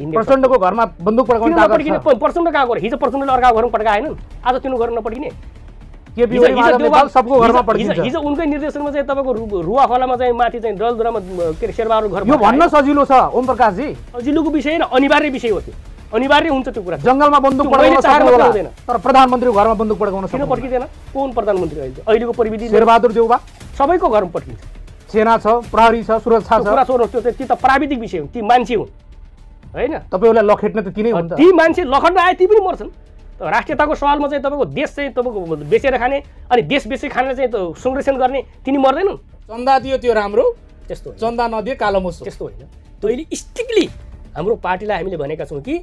प्रचण्डको घरमा बन्दुक पड्काउनु प्रचण्ड कहाँ गएर हिजो प्रचण्डले अर्काको घरमा होइन आज तिनीहरू घर नपड्किने हिजो उनकै निर्देशनमा चाहिँ तपाईँको रुवा खोलामा चाहिँ माथि चाहिँ डलदुरामा के अरे शेरबहादुर घर यो भन्न सजिलो छ ओम प्रकाशजी सजिलोको विषय होइन अनिवार्य विषय हो त्यो अनिवार्य हुन्छ त्यो कुरा जङ्गलमा बन्दुक हुँदैन तर प्रधानमन्त्रीको घरमा बन्दुक पड्काउन किन पड्किँदैन कुन प्रधानमन्त्री अहिले अहिलेको प्रविधि शेरबहादुर देउबा सबैको घरमा पड्किन्छ सेना छ प्रहरी छ सुरक्षा छ त्यो त प्राविधिक विषय हुन् ती मान्छे हुन् होइन तपाईँहरूलाई लखेट्न त तिनै हुन्छ ती मान्छे लखट्न आए ती पनि मर्छन् राष्ट्रियताको सवालमा चाहिँ तपाईँको देश चाहिँ तपाईँको बेचेर खाने अनि देश बेसी खाने चाहिँ संरक्षण गर्ने तिनी मर्दैनन् चन्दा दियो त्यो राम्रो त्यस्तो चन्दा नदियो कालो मुस त्यस्तो होइन तैँले स्ट्रिक्टली हाम्रो पार्टीलाई हामीले भनेका छौँ कि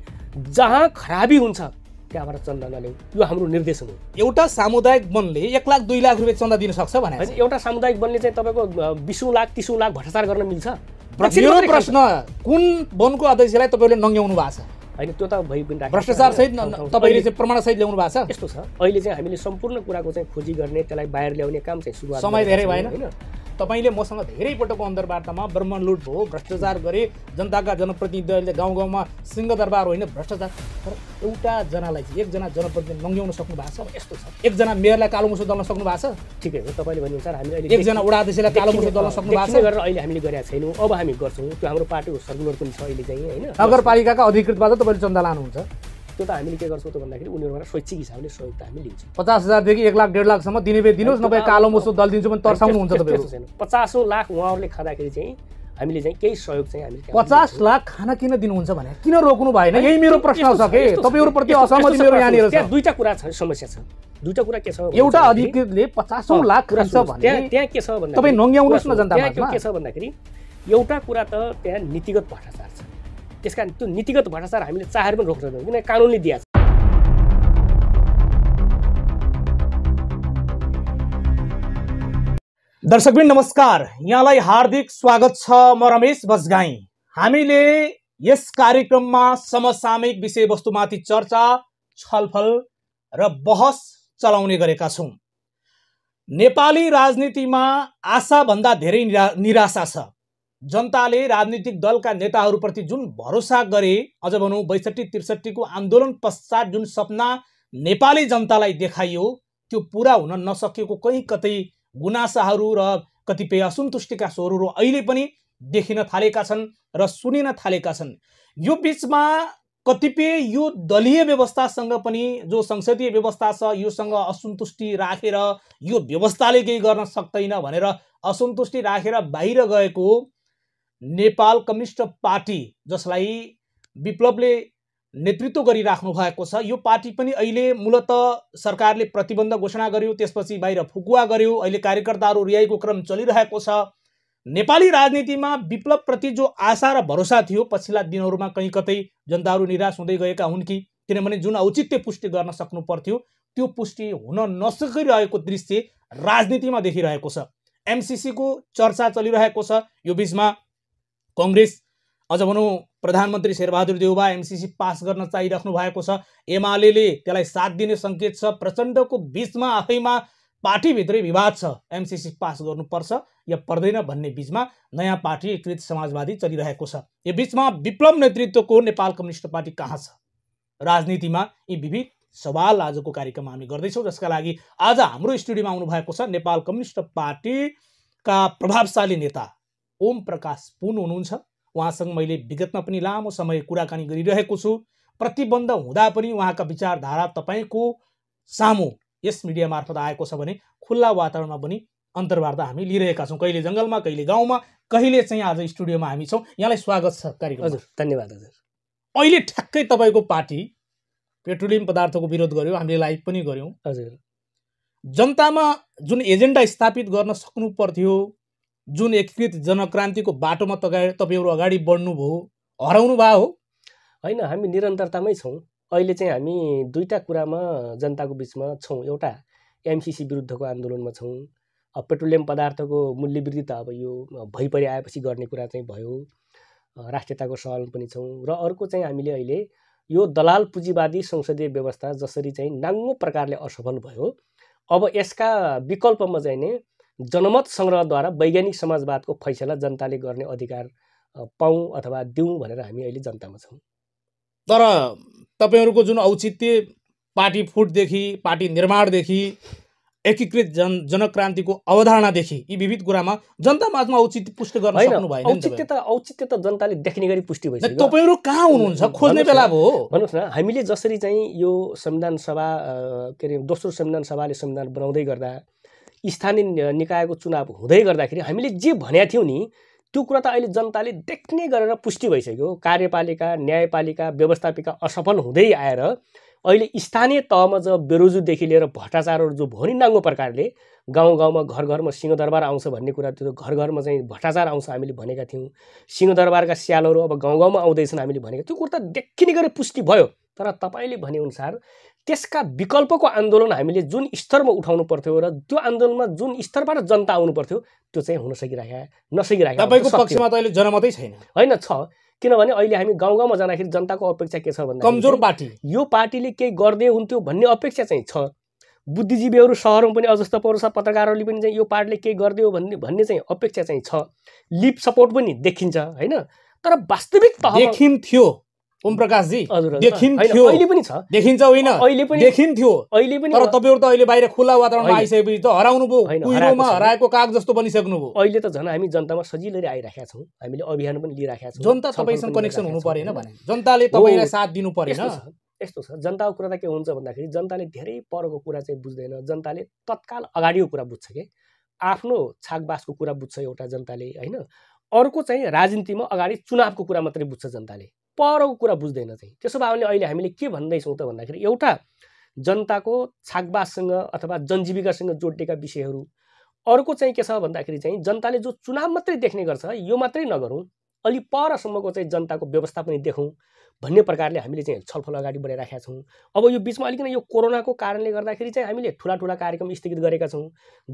जहाँ खराबी हुन्छ त्यहाँबाट चन्दा नल्याउँ यो हाम्रो निर्देशन हो एउटा सामुदायिक वनले एक लाख दुई लाख रुपियाँ चन्दा दिन सक्छ भने एउटा सामुदायिक वनले चाहिँ तपाईँको बिसौँ लाख तिसौँ लाख भ्रष्टाचार गर्न मिल्छ प्रश्न कुन वनको अध्यक्षलाई तपाईँले नङ्ग्याउनु भएको छ होइन त्यो त भइ पनि भ्रष्टाचार सहित तपाईँले चाहिँ प्रमाण सहित ल्याउनु भएको छ यस्तो छ अहिले चाहिँ हामीले सम्पूर्ण कुराको चाहिँ खोजी गर्ने त्यसलाई बाहिर ल्याउने काम चाहिँ सुरु समय धेरै भएन होइन तपाईँले मसँग धेरैपटकको अन्तर्वार्तामा ब्रह्मण लुट भयो भ्रष्टाचार गरे जनताका जनप्रतिनिधिहरूले गाउँ गाउँमा सिंहदरबार होइन भ्रष्टाचार तर एउटा जनालाई चाहिँ एकजना जनप्रतिनिधि मङ्ग्याउन सक्नु भएको छ यस्तो छ एकजना मेयरलाई कालो मुसो दल्न सक्नु भएको छ ठिकै हो तपाईँले भन्नुहुन्छ हामी अहिले एकजना उडादेशीलाई कालो मुसो दल्न सक्नु भएको छ गरेर अहिले हामीले गरेका छैनौँ अब हामी गर्छौँ त्यो हाम्रो पार्टीको सर्कुलर पनि छ अहिले चाहिँ होइन नगरपालिकाका अधिकृतबाट तपाईँले चन्दा लानुहुन्छ त्यो त हामीले के गर्छौँ त भन्दाखेरि उनीहरूबाट शैक्षिक हिसाबले सहयोग त हामी लिन्छौँ पचास हजारदेखि एक लाख डेढ लाखसम्म दिने बे दिनुहोस् नभए कालो मुसो दल दिन्छु पनि तर्साउनुहुन्छ तपाईँको छैन पचासौँ लाख उहाँहरूले खाँदाखेरि चाहिँ हामीले चाहिँ केही सहयोग चाहिँ हामी पचास लाख खाना किन दिनुहुन्छ भने किन रोक्नु भएन यही मेरो प्रश्न छ कि तपाईँहरूप्रति असहमति मेरो यहाँनिर छ दुईवटा कुरा छ समस्या छ दुईवटा कुरा के छ एउटा अधिकृतले पचासौँ लाख खान्छ भने त्यहाँ के छ भन्दा तपाईँ नङ्ग्याउनुहोस् न जनता के छ भन्दाखेरि एउटा कुरा त त्यहाँ नीतिगत भ्रष्टाचार छ त्यस कारण त्यो नीतिगत भ्रष्टाचार हामीले चाहेर पनि रोक्न सक्दैनौँ किनभने कानुनले दिएको छ दर्शकबिन नमस्कार यहाँलाई हार्दिक स्वागत छ म रमेश बजगाई हामीले यस कार्यक्रममा समसामयिक विषयवस्तुमाथि चर्चा छलफल र बहस चलाउने गरेका छौँ नेपाली राजनीतिमा आशाभन्दा धेरै निराशा छ जनताले राजनीतिक दलका नेताहरूप्रति जुन भरोसा गरे अझ भनौँ बैसठी त्रिसठीको आन्दोलन पश्चात जुन सपना नेपाली जनतालाई देखाइयो त्यो पुरा हुन नसकेको कहीँ कतै गुनासाहरू र कतिपय असन्तुष्टिका स्वरहरू अहिले पनि देखिन थालेका छन् र सुनिन थालेका छन् यो बिचमा कतिपय यो दलीय व्यवस्थासँग पनि जो संसदीय व्यवस्था छ योसँग असन्तुष्टि राखेर यो व्यवस्थाले केही गर्न सक्दैन भनेर असन्तुष्टि राखेर बाहिर गएको नेपाल कम्युनिस्ट पार्टी जसलाई विप्लवले नेतृत्व गरिराख्नु भएको छ यो पार्टी पनि अहिले मूलत सरकारले प्रतिबन्ध घोषणा गर्यो त्यसपछि बाहिर फुकुवा गर्यो अहिले कार्यकर्ताहरू रिहाइको क्रम चलिरहेको छ नेपाली राजनीतिमा विप्लवप्रति जो आशा र भरोसा थियो पछिल्ला दिनहरूमा कहीँ कतै जनताहरू निराश हुँदै गएका हुन् कि किनभने जुन औचित्य पुष्टि गर्न सक्नु पर्थ्यो त्यो पुष्टि हुन नसकिरहेको दृश्य राजनीतिमा देखिरहेको छ एमसिसीको चर्चा चलिरहेको छ यो बिचमा कङ्ग्रेस अझ भनौँ प्रधानमन्त्री शेरबहादुर देउबा एमसिसी पास गर्न चाहिराख्नु भएको छ एमाले त्यसलाई साथ दिने सङ्केत छ प्रचण्डको बिचमा आफैमा पार्टीभित्रै विवाद छ एमसिसी पास गर्नुपर्छ या पर्दैन भन्ने बिचमा नयाँ पार्टी एकीकृत समाजवादी चलिरहेको छ यो बिचमा विप्लव नेतृत्वको नेपाल कम्युनिस्ट पार्टी कहाँ छ राजनीतिमा यी विविध सवाल आजको कार्यक्रममा हामी गर्दैछौँ जसका लागि आज हाम्रो स्टुडियोमा आउनुभएको छ नेपाल कम्युनिस्ट पार्टीका प्रभावशाली नेता ओम प्रकाश पुन हुनुहुन्छ उहाँसँग मैले विगतमा पनि लामो समय कुराकानी गरिरहेको छु प्रतिबन्ध हुँदा पनि उहाँका विचारधारा तपाईँको सामु यस मिडिया मार्फत आएको छ भने खुल्ला वातावरणमा पनि अन्तर्वार्ता हामी लिइरहेका छौँ कहिले जङ्गलमा कहिले गाउँमा कहिले चाहिँ आज स्टुडियोमा हामी छौँ यहाँलाई स्वागत छ कार्यक्रम हजुर धन्यवाद हजुर अहिले ठ्याक्कै तपाईँको पार्टी पेट्रोलियम पदार्थको विरोध गर्यो हामीले लाइभ पनि गऱ्यौँ हजुर जनतामा जुन एजेन्डा स्थापित गर्न सक्नु पर्थ्यो जुन एकीकृत जनक्रान्तिको बाटोमा तपाईँ तपाईँहरू अगाडि बढ्नुभयो हराउनु भयो हो होइन हामी निरन्तरतामै छौँ अहिले चाहिँ हामी दुईवटा कुरामा जनताको बिचमा छौँ एउटा एमसिसी विरुद्धको आन्दोलनमा छौँ अब पेट्रोलियम पदार्थको मूल्यवृद्धि त अब यो भइपरि आएपछि गर्ने कुरा चाहिँ भयो राष्ट्रियताको सवाल पनि छौँ र अर्को चाहिँ हामीले अहिले यो दलाल पुँजीवादी संसदीय व्यवस्था जसरी चाहिँ नाङ्गो प्रकारले असफल भयो अब यसका विकल्पमा चाहिँ नै जनमत सङ्ग्रहद्वारा वैज्ञानिक समाजवादको फैसला जनताले गर्ने अधिकार पाउँ अथवा दिउँ भनेर हामी अहिले जनतामा छौँ तर तपाईँहरूको जुन औचित्य पार्टी फुटदेखि पार्टी निर्माणदेखि एकीकृत जन जनक्रान्तिको अवधारणादेखि यी विविध कुरामा जनता माझमा औचित्य पुष्टि गर्न सक्नु भएन औचित्य त औचित्य त जनताले देख्ने गरी पुष्टि भइसक्यो तपाईँहरू कहाँ हुनुहुन्छ खोज्ने बेला भयो भन्नुहोस् न हामीले जसरी चाहिँ यो संविधान सभा के अरे दोस्रो संविधान सभाले संविधान बनाउँदै गर्दा स्थानीय निकायको चुनाव हुँदै गर्दाखेरि हामीले जे भनेका थियौँ नि त्यो कुरा त अहिले जनताले देख्ने गरेर पुष्टि भइसक्यो कार्यपालिका न्यायपालिका व्यवस्थापिका असफल हुँदै आएर अहिले स्थानीय तहमा जब बेरोजुदेखि लिएर भ्रष्टाचारहरू जो भोनी नाङ्गो प्रकारले गाउँ गाउँमा घर घरमा सिंहदरबार आउँछ भन्ने कुरा त्यो घर घरमा चाहिँ भ्रष्टाचार आउँछ हामीले भनेका थियौँ सिंहदरबारका स्यालहरू अब गाउँ गाउँमा आउँदैछन् हामीले भनेका त्यो कुरा त देखिने गरेर पुष्टि भयो तर तपाईँले भनेअनुसार त्यसका विकल्पको आन्दोलन हामीले जुन स्तरमा उठाउनु पर्थ्यो र त्यो आन्दोलनमा जुन स्तरबाट जनता आउनु पर्थ्यो त्यो चाहिँ हुन सकिरहेका नसकिरहेको तपाईँको पक्षमा त अहिले जनमतै छैन होइन छ किनभने अहिले हामी गाउँ गाउँमा जाँदाखेरि जनताको अपेक्षा के छ भन्दा कमजोर पार्टी यो पार्टीले केही गर्दै हुन्थ्यो भन्ने अपेक्षा चाहिँ छ बुद्धिजीवीहरू सहरमा पनि अजस्त पर्छ पत्रकारहरूले पनि चाहिँ यो पार्टीले केही गरिदियो भन्ने भन्ने चाहिँ अपेक्षा चाहिँ छ लिप सपोर्ट पनि देखिन्छ होइन तर वास्तविक त देखिन्थ्यो ओम प्रकाशजी देखिन्थ्यो अहिले पनि छ देखिन्छ होइन अहिले पनि देखिन्थ्यो अहिले पनि तर तपाईँहरू त अहिले बाहिर खुला वातावरणमा आइसकेपछि त हराउनु भयो कुहिरोमा हराएको काग जस्तो बनिसक्नु भयो अहिले त झन् हामी जनतामा सजिलै आइराखेका छौँ हामीले अभियान पनि लिइराखेका छौँ जनता तपाईँसँग कनेक्सन हुनु परेन भने जनताले तपाईँलाई साथ दिनु परेन यस्तो छ जनताको कुरा त के हुन्छ भन्दाखेरि जनताले धेरै परको कुरा चाहिँ बुझ्दैन जनताले तत्काल अगाडिको कुरा बुझ्छ कि आफ्नो छाकबासको कुरा बुझ्छ एउटा जनताले होइन अर्को चाहिँ राजनीतिमा अगाडि चुनावको कुरा मात्रै बुझ्छ जनताले परको कुरा बुझ्दैन चाहिँ त्यसो भए भने अहिले हामीले के भन्दैछौँ त भन्दाखेरि एउटा जनताको छाकबाससँग अथवा जनजीविकासँग जोडिएका विषयहरू अर्को चाहिँ के छ भन्दाखेरि चाहिँ जनताले जो चुनाव मात्रै देख्ने गर्छ यो मात्रै नगरौँ अलि परसम्मको चाहिँ जनताको व्यवस्था पनि देखौँ भन्ने प्रकारले हामीले चाहिँ छलफल अगाडि बढाइराखेका छौँ अब यो बिचमा अलिकति यो कोरोनाको कारणले गर्दाखेरि चाहिँ हामीले ठुला ठुला कार्यक्रम स्थगित गरेका छौँ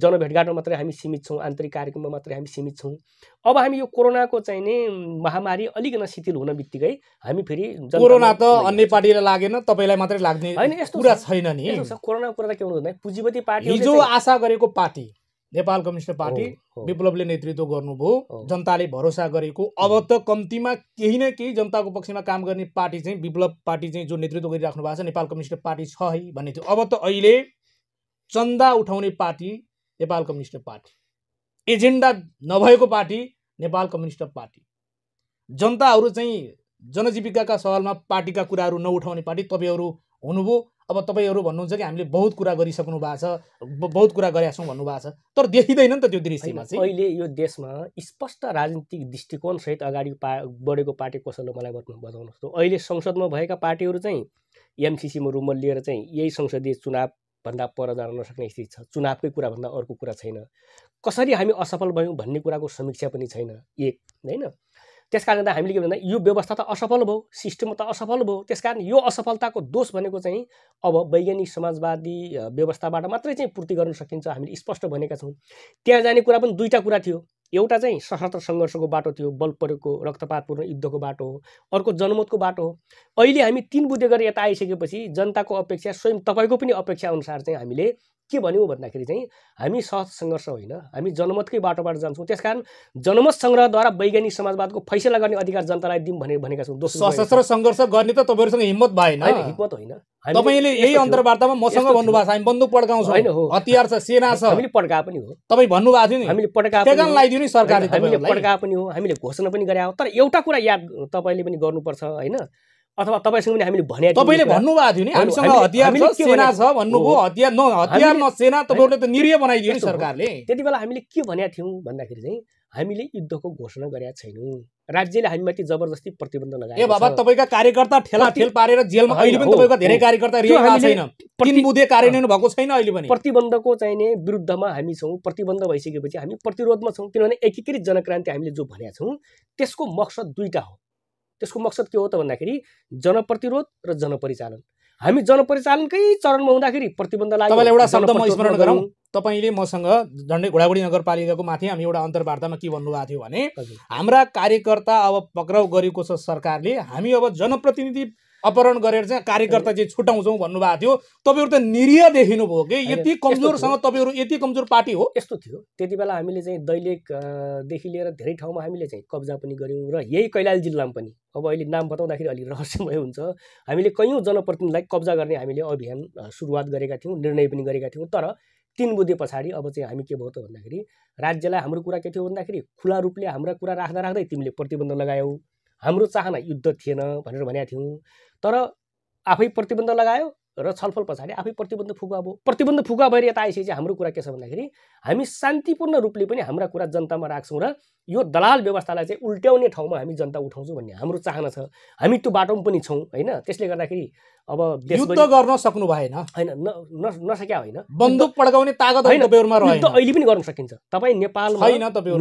जनभेटघाटमा मात्रै हामी सीमित छौँ आन्तरिक कार्यक्रममा मात्रै हामी सीमित छौँ अब हामी यो कोरोनाको चाहिँ नि महामारी अलिकति शिथिल हुन बित्तिकै हामी फेरि कोरोना त अन्य पार्टीलाई लागेन तपाईँलाई मात्रै लाग्ने होइन यस्तो कुरा छैन नि कोरोनाको कुरा त के हुनु पुँजीपति पार्टी हिजो आशा गरेको पार्टी नेपाल कम्युनिस्ट पार्टी विप्लवले नेतृत्व गर्नुभयो जनताले भरोसा गरेको अब त कम्तीमा केही न केही जनताको पक्षमा काम गर्ने पार्टी चाहिँ विप्लव पार्टी चाहिँ जो नेतृत्व गरिराख्नु भएको छ नेपाल कम्युनिस्ट पार्टी छ है भन्ने थियो अब त अहिले चन्दा उठाउने party Nepal communist party agenda नभएको पार्टी नेपाल कम्युनिस्ट पार्टी जनताहरू चाहिँ जनजीविकाका सवालमा पार्टीका कुराहरू नउठाउने पार्टी तपाईँहरू हुनुभयो अब तपाईँहरू भन्नुहुन्छ कि हामीले बहुत कुरा गरिसक्नु भएको छ बहुत कुरा गरेका छौँ भन्नुभएको छ तर देखिँदैन नि त त्यो दृश्यमा चाहिँ अहिले यो देशमा स्पष्ट राजनीतिक दृष्टिकोणसहित अगाडि पा बढेको पार्टी कसैले मलाई बताउनु बताउनुहोस् त अहिले संसदमा भएका पार्टीहरू चाहिँ एमसिसीमा रुमल लिएर चाहिँ यही संसदीय चुनावभन्दा पर जान नसक्ने स्थिति छ चुनावकै कुराभन्दा अर्को कुरा छैन कसरी हामी असफल भयौँ भन्ने कुराको समीक्षा पनि छैन एक होइन त्यस कारणले गर्दा हामीले के भन्दा यो व्यवस्था त असफल भयो सिस्टम त असफल भयो त्यस कारण यो असफलताको दोष भनेको चाहिँ अब वैज्ञानिक समाजवादी व्यवस्थाबाट मात्रै चाहिँ पूर्ति गर्न सकिन्छ हामीले स्पष्ट भनेका छौँ त्यहाँ जाने कुरा पनि दुईवटा कुरा थियो एउटा चाहिँ सशस्त्र सङ्घर्षको बाटो थियो बल परेको रक्तपातपूर्ण युद्धको बाटो हो अर्को जनमतको बाटो हो अहिले हामी तिन बुद्धि गरेर यता आइसकेपछि जनताको अपेक्षा स्वयं तपाईँको पनि अपेक्षा अनुसार चाहिँ हामीले के भन्यौँ भन्दाखेरि चाहिँ हामी सहज सङ्घर्ष होइन हामी जनमतकै बाटोबाट जान्छौँ त्यस कारण जनमत सङ्ग्रहद्वारा वैज्ञानिक समाजवादको फैसला गर्ने अधिकार जनतालाई दिउँ भनेर भनेका छौँ दोस्रो सशस्त्र सङ्घर्ष गर्ने त तपाईँहरूसँग हिम्मत भएन हिम्मत होइन तपाईँले यही अन्तर्वार्तामा मसँग भन्नुभएको छ हामी बन्दुक पड्काउँछौँ होइन हो हतियार छ सेना छ हामीले पड्का पनि हो तपाईँ भन्नुभएको थियो नि हामीले पड्का लगाइदियो नि सरकारले हामीले पड्का पनि हो हामीले घोषणा पनि गरे तर एउटा कुरा याद तपाईँले पनि गर्नुपर्छ होइन अथवा तपाईँसँग पनि हामीले भने तपाईँले भन्नुभएको थियो नि हामीसँग हतियार छ सेना छ भन्नुभयो हतियार न हतियार न सेना तपाईँहरूले त निरीह बनाइदियो नि सरकारले त्यति बेला हामीले के भनेका थियौँ भन्दाखेरि चाहिँ हामीले युद्धको घोषणा गरेका छैनौँ राज्यले हामीमाथि जबरजस्ती प्रतिबन्ध लगाए बाबा तपाईँका कार्यकर्ता ठेला ठेल पारेर जेलमा अहिले पनि तपाईँको धेरै कार्यकर्ता छैन कार्यान्वयन भएको छैन अहिले पनि प्रतिबन्धको चाहिने विरुद्धमा हामी छौँ प्रतिबन्ध भइसकेपछि हामी प्रतिरोधमा छौँ किनभने एकीकृत जनक्रान्ति हामीले जो भनेका छौँ त्यसको मकसद दुईवटा हो त्यसको मकसद के हो त भन्दाखेरि जनप्रतिरोध र जनपरिचालन हामी जनपरिचालनकै चरणमा हुँदाखेरि प्रतिबन्ध लाग्यो एउटा शब्द म स्मरण गरौँ तपाईँले मसँग झन्डै घोडागुडी नगरपालिकाको माथि हामी एउटा अन्तर्वार्तामा के भन्नुभएको थियो भने हाम्रा कार्यकर्ता अब पक्राउ गरेको छ सरकारले हामी अब जनप्रतिनिधि अपहरण गरेर चाहिँ कार्यकर्ता चाहिँ छुट्याउँछौँ भन्नुभएको थियो तपाईँहरू त निरीह देखिनुभयो कि यति कमजोरसँग तपाईँहरू यति कमजोर पार्टी हो यस्तो थियो त्यति बेला हामीले चाहिँ दैलेखदेखि लिएर धेरै ठाउँमा हामीले चाहिँ कब्जा पनि गऱ्यौँ र यही कैलाली जिल्लामा पनि अब अहिले नाम बताउँदाखेरि अलिक रहस्यमय हुन्छ हामीले कयौँ जनप्रतिनिधिलाई कब्जा गर्ने हामीले अभियान सुरुवात गरेका थियौँ निर्णय पनि गरेका थियौँ तर तिन बुधे पछाडि अब चाहिँ हामी के भयो त भन्दाखेरि राज्यलाई हाम्रो कुरा के थियो भन्दाखेरि खुला रूपले हाम्रा कुरा राख्दा राख्दै तिमीले प्रतिबन्ध लगायौ हाम्रो चाहना युद्ध थिएन भनेर भनेका थियौँ तर आफै प्रतिबन्ध लगायो र छलफल पछाडि आफै प्रतिबन्ध फुका भयो प्रतिबन्ध फुका भएर यता आइसकेपछि हाम्रो कुरा के छ भन्दाखेरि हामी शान्तिपूर्ण रूपले पनि हाम्रा कुरा जनतामा राख्छौँ र यो दलाल व्यवस्थालाई चाहिँ उल्ट्याउने ठाउँमा हामी जनता उठाउँछौँ भन्ने हाम्रो चाहना छ हामी त्यो बाटोमा पनि छौँ होइन त्यसले गर्दाखेरि अब युद्ध गर्न सक्नु भएन होइन नसक्या होइन बन्दुक पड्काउने तागत होइन युद्ध अहिले पनि गर्न सकिन्छ तपाईँ नेपालमा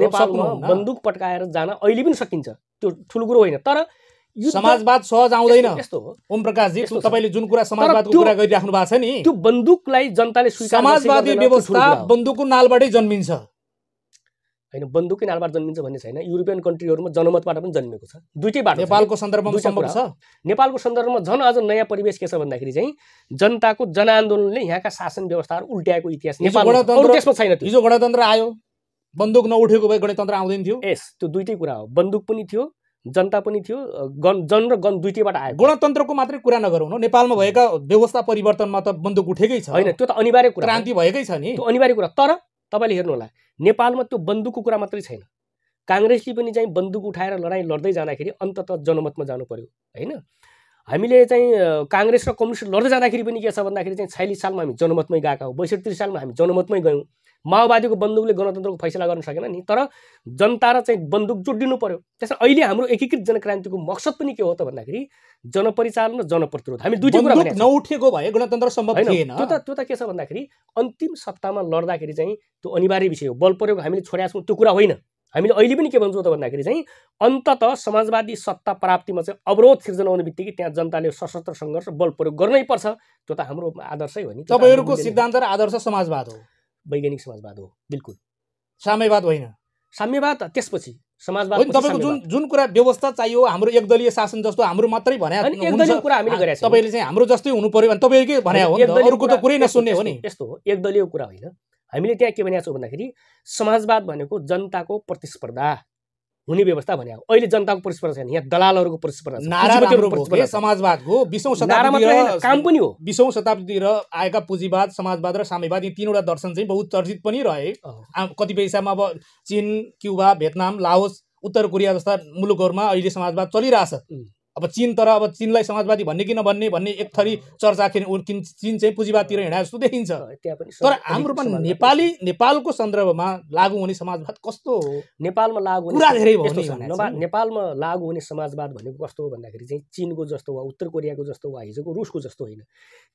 नेपालमा बन्दुक पड्काएर जान अहिले पनि सकिन्छ त्यो ठुलो कुरो होइन तर समाजवाद सहज आउँदैन ओम प्रकाशजी तपाईँले जुन कुरा समाजवादको कुरा गरिराख्नु भएको छ नि त्यो बन्दुकलाई जनताले समाजवादी व्यवस्था बन्दुकको नालबाटै जन्मिन्छ होइन बन्दुकै नालबाट जन्मिन्छ भन्ने छैन युरोपियन कन्ट्रीहरूमा जनमतबाट पनि जन्मेको छ दुइटैबाट नेपालको सन्दर्भमा सम्भव छ नेपालको सन्दर्भमा झन् अझ नयाँ परिवेश के छ भन्दाखेरि चाहिँ जनताको जनआन्दोलनले यहाँका शासन व्यवस्थाहरू उल्ट्याएको इतिहास नेपालमा छैन हिजो गणतन्त्र आयो बन्दुक नउठेको भए गणतन्त्र आउँदैन थियो यस त्यो दुइटै कुरा हो बन्दुक पनि थियो जनता पनि थियो गण जन र गण दुइटैबाट आयो गणतन्त्रको मात्रै कुरा नगरौँ न नेपालमा भएका व्यवस्था परिवर्तनमा त बन्दुक उठेकै छ होइन त्यो त अनिवार्य कुरा क्रान्ति भएकै छ नि त्यो अनिवार्य कुरा तर तपाईँले होला नेपालमा त्यो बन्दुकको कुरा मात्रै छैन काङ्ग्रेसले पनि चाहिँ बन्दुक उठाएर लडाइँ लड्दै जाँदाखेरि अन्तत जनमतमा जानु पर्यो होइन हामीले चाहिँ काङ्ग्रेस र कम्युनिस्ट लड्दै जाँदाखेरि पनि के छ भन्दाखेरि चाहिँ छयालिस सालमा हामी जनमतमै गएका हौँ बैसठी सालमा हामी जनमतमै गयौँ माओवादीको बन्दुकले गणतन्त्रको फैसला गर्न सकेन नि तर जनता र चाहिँ बन्दुक जोडिनु पर्यो त्यसमा अहिले हाम्रो एकीकृत जनक्रान्तिको मकसद पनि के हो त भन्दाखेरि जनपरिचालन र जनप्रतिरोध हामी दुईटै कुरा नउठेको भए गणतन्त्र सम्भव थिएन त्यो त त्यो त के छ भन्दाखेरि अन्तिम सत्तामा लड्दाखेरि चाहिँ त्यो अनिवार्य विषय हो बल प्रयोग हामीले छोडेका छौँ त्यो कुरा होइन हामीले अहिले पनि के भन्छौँ त भन्दाखेरि चाहिँ अन्तत समाजवादी सत्ता प्राप्तिमा चाहिँ अवरोध सिर्जना आउने बित्तिकै त्यहाँ जनताले सशस्त्र सङ्घर्ष बल प्रयोग गर्नै पर्छ त्यो त हाम्रो आदर्शै हो नि तपाईँहरूको सिद्धान्त र आदर्श समाजवाद हो वैज्ञानिक समाजवाद हो बिल्कुल साम्यवाद होइन साम्यवाद त्यसपछि समाजवाद तपाईँको जुन जुन कुरा व्यवस्था चाहियो हाम्रो एकदलीय शासन जस्तो हाम्रो मात्रै भने कुरा हामीले गरेका छौँ तपाईँले चाहिँ हाम्रो जस्तै हुनु पर्यो भने के भने हो अरूको त कुरै नसुन्ने हो नि यस्तो हो एकदलीय कुरा होइन हामीले त्यहाँ के भनेको छौँ भन्दाखेरि समाजवाद भनेको जनताको प्रतिस्पर्धा हुने व्यवस्था भने अहिले जनताको प्रतिस्पर्धा छैन यहाँ दलालहरूको समाजवादको काम पनि हो बिसौँ शताब्दीतिर आएका पुँजीवाद समाजवाद र साम्यवाद यी तिनवटा दर्शन चाहिँ बहुत चर्चित पनि रहे कतिपय हिसाबमा अब चिन क्युबा भियतनाम लाओस उत्तर कोरिया जस्ता मुलुकहरूमा अहिले समाजवाद चलिरहेछ अब चिन तर अब चिनलाई समाजवादी भन्ने कि नभन्ने भन्ने एक थरी चर्चा खेल्ने चिन चाहिँ पुँजीवादतिर हिँडा जस्तो देखिन्छ तर हाम्रो पनि नेपाली नेपालको सन्दर्भमा लागु हुने समाजवाद कस्तो हो नेपालमा लागु हुने धेरै नेपालमा लागु हुने समाजवाद भनेको कस्तो हो भन्दाखेरि चाहिँ चिनको जस्तो वा उत्तर कोरियाको जस्तो वा हिजोको रुसको जस्तो होइन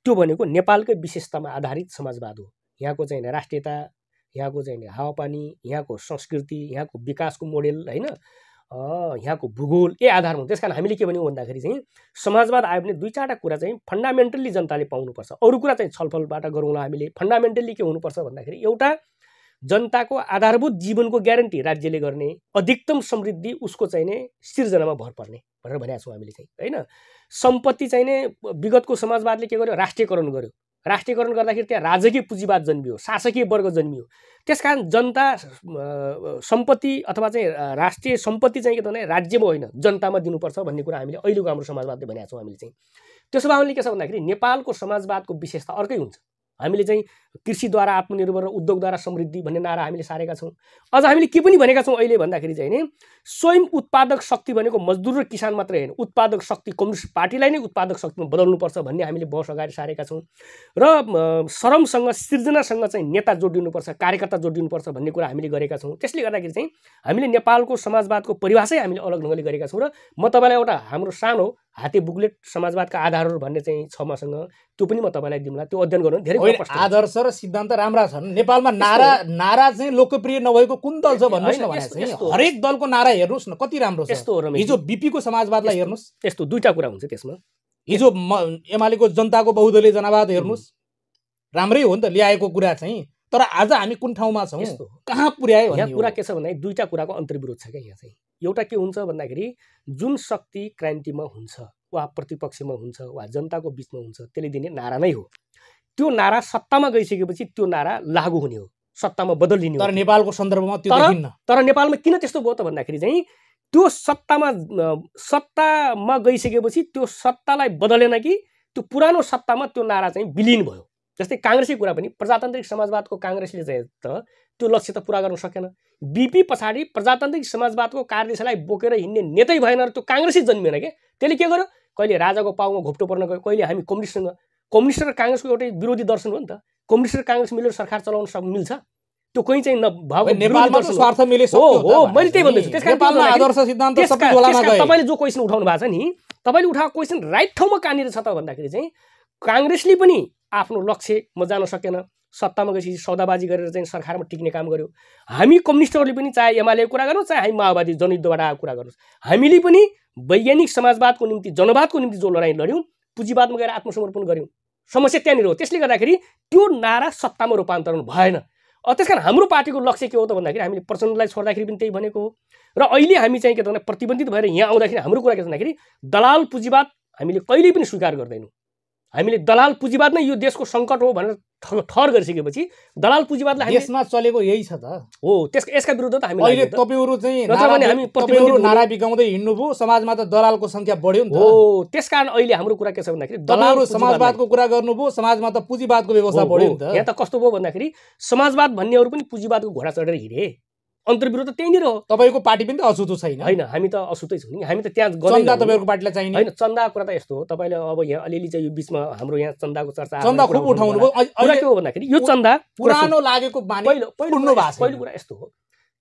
त्यो भनेको नेपालकै विशेषतामा आधारित समाजवाद हो यहाँको चाहिँ राष्ट्रियता यहाँको चाहिँ हावापानी यहाँको संस्कृति यहाँको विकासको मोडेल होइन यहाँको भूगोल ए आधार हुन्छ त्यस कारण हामीले के भन्यौँ भन्दाखेरि चाहिँ समाजवाद आयो भने दुई चारवटा कुरा चाहिँ फन्डामेन्टल्ली जनताले पाउनुपर्छ अरू कुरा चाहिँ छलफलबाट गरौँला हामीले फन्डामेन्टल्ली के हुनुपर्छ भन्दाखेरि एउटा जनताको आधारभूत जीवनको ग्यारेन्टी राज्यले गर्ने अधिकतम समृद्धि उसको चाहिने सिर्जनामा भर पर्ने भनेर भनेका छौँ हामीले चाहिँ होइन सम्पत्ति चाहिने विगतको समाजवादले के गर्यो राष्ट्रियकरण गर्यो राष्ट्रियकरण गर्दाखेरि त्यहाँ राजकीय पुँजीवाद जन्मियो शासकीय वर्ग जन्मियो त्यस कारण जनता सम्पत्ति अथवा चाहिँ राष्ट्रिय सम्पत्ति चाहिँ के त राज्यमा होइन जनतामा दिनुपर्छ भन्ने कुरा हामीले अहिलेको हाम्रो समाजवादले भनेका छौँ हामीले चाहिँ त्यसो भए हामीले के छ भन्दाखेरि नेपालको समाजवादको विशेषता अर्कै हुन्छ हामीले चाहिँ कृषिद्वारा आत्मनिर्भर र उद्योगद्वारा समृद्धि भन्ने नारा हामीले सारेका छौँ अझ हामीले के पनि भनेका छौँ अहिले भन्दाखेरि चाहिँ नि स्वयं उत्पादक शक्ति भनेको मजदुर र किसान मात्रै होइन उत्पादक शक्ति कम्युनिस्ट पार्टीलाई नै उत्पादक शक्तिमा बदल्नुपर्छ भन्ने हामीले बहस अगाडि सारेका छौँ र श्रमसँग सृजनासँग चाहिँ नेता जोडिनुपर्छ कार्यकर्ता जोडिनुपर्छ भन्ने कुरा हामीले गरेका छौँ त्यसले गर्दाखेरि चाहिँ हामीले नेपालको समाजवादको परिभाषै हामीले अलग ढङ्गले गरेका छौँ र म तपाईँलाई एउटा हाम्रो सानो हाते बुकलेट समाजवादका आधारहरू भन्ने चाहिँ छ मसँग त्यो पनि म तपाईँलाई दिउँला त्यो अध्ययन गर्नु धेरै आदर्श र सिद्धान्त राम्रा छन् नेपालमा नारा नारा चाहिँ लोकप्रिय नभएको कुन दल छ भन्नुहोस् न भने हरेक दलको नारा हेर्नुहोस् न कति राम्रो छ हिजो बिपीको समाजवादलाई हेर्नुहोस् यस्तो दुईटा कुरा हुन्छ त्यसमा हिजो एमालेको जनताको बहुदलीय जनावाद हेर्नुहोस् राम्रै हो नि त ल्याएको कुरा चाहिँ तर आज हामी कुन ठाउँमा छौँ कहाँ पुर्यायो यहाँ कुरा के छ भन्दाखेरि दुईवटा कुराको अन्तर्विरोध छ क्या यहाँ चाहिँ एउटा के हुन्छ भन्दाखेरि जुन शक्ति क्रान्तिमा हुन्छ वा प्रतिपक्षमा हुन्छ वा जनताको बिचमा हुन्छ त्यसले दिने नारा नै हो त्यो नारा सत्तामा गइसकेपछि त्यो नारा लागु हुने हो सत्तामा बदलिने तर नेपालको सन्दर्भमा त्यो तर, तर नेपालमा किन त्यस्तो भयो त भन्दाखेरि चाहिँ त्यो सत्तामा सत्तामा गइसकेपछि त्यो सत्तालाई बदलेन कि त्यो पुरानो सत्तामा त्यो नारा चाहिँ विलिन भयो जस्तै काङ्ग्रेसकै कुरा पनि प्रजातान्त्रिक समाजवादको काङ्ग्रेसले चाहिँ त त्यो लक्ष्य त पुरा गर्न सकेन बिपी पछाडि प्रजातान्त्रिक समाजवादको कार्यदिशालाई बोकेर हिँड्ने नेतै भएन र त्यो काङ्ग्रेसै जन्मिएन क्या त्यसले के गर्यो कहिले राजाको पाउमा घोप्टो पर्न गयो कहिले हामी कम्युनिस्टसँग कम्युनिस्ट र काङ्ग्रेसको एउटै विरोधी दर्शन हो नि त कम्युनिस्ट र काङ्ग्रेस मिलेर सरकार चलाउन सक् मिल्छ त्यो कहीँ चाहिँ तपाईँले जो क्वेसन उठाउनु भएको छ नि तपाईँले उठाएको क्वेसन राइट ठाउँमा कहाँनिर छ त भन्दाखेरि चाहिँ काङ्ग्रेसले पनि आफ्नो लक्ष्यमा जान सकेन सत्तामा गएपछि सौदाबाजी गरेर चाहिँ सरकारमा टिक्ने काम गर्यो हामी कम्युनिस्टहरूले पनि चाहे एमाले कुरा गरौँ चाहे हामी माओवादी जनयुद्धबाट आएको कुरा गरौँ हामीले पनि वैज्ञानिक समाजवादको निम्ति जनवादको निम्ति जो लडाइँ लड्यौँ पुँजीवादमा गएर आत्मसमर्पण गऱ्यौँ समस्या त्यहाँनिर हो त्यसले गर्दाखेरि त्यो नारा सत्तामा रूपान्तरण भएन त्यस कारण हाम्रो पार्टीको लक्ष्य के हो त भन्दाखेरि हामीले प्रचण्डलाई छोड्दाखेरि पनि त्यही भनेको हो र अहिले हामी चाहिँ के त भन्दा प्रतिबन्धित भएर यहाँ आउँदाखेरि हाम्रो कुरा के छ भन्दाखेरि दलाल पुँजीवाद हामीले कहिल्यै पनि स्वीकार गर्दैनौँ हामीले दलाल पुँजीवाद नै यो देशको सङ्कट हो भनेर ठहर गरिसकेपछि दलाल पुँजीवादलाई यसमा चलेको यही छ त हो त्यस यसका विरुद्ध त हामी अहिले तपाईँहरू चाहिँ हामी तपाईँहरू नारा बिगाउँदै हिँड्नुभयो समाजमा त दलालको सङ्ख्या बढ्यो नि त हो कारण अहिले हाम्रो कुरा के छ भन्दाखेरि दलालहरू समाजवादको कुरा गर्नुभयो समाजमा त पुँजीवादको व्यवस्था बढ्यो नि त यहाँ त कस्तो भयो भन्दाखेरि समाजवाद भन्नेहरू पनि पुँजीवादको घोडा चढेर हिँडे अन्तर्विरोध त त्यहीँनिर हो तपाईँको पार्टी पनि त अछुतो छैन होइन हामी त अछुतै छौँ नि हामी त त्यहाँ चन्दा तपाईँको पार्टीलाई चाहिने होइन चन्दाको कुरा त यस्तो हो तपाईँले अब यहाँ अलिअलि चाहिँ यो बिचमा हाम्रो यहाँ चन्दाको चर्चा चन्दा खुब उठाउनु भयो के हो भन्दाखेरि यो चन्दा पुरानो लागेको पहिलो पहिलो कुरा यस्तो हो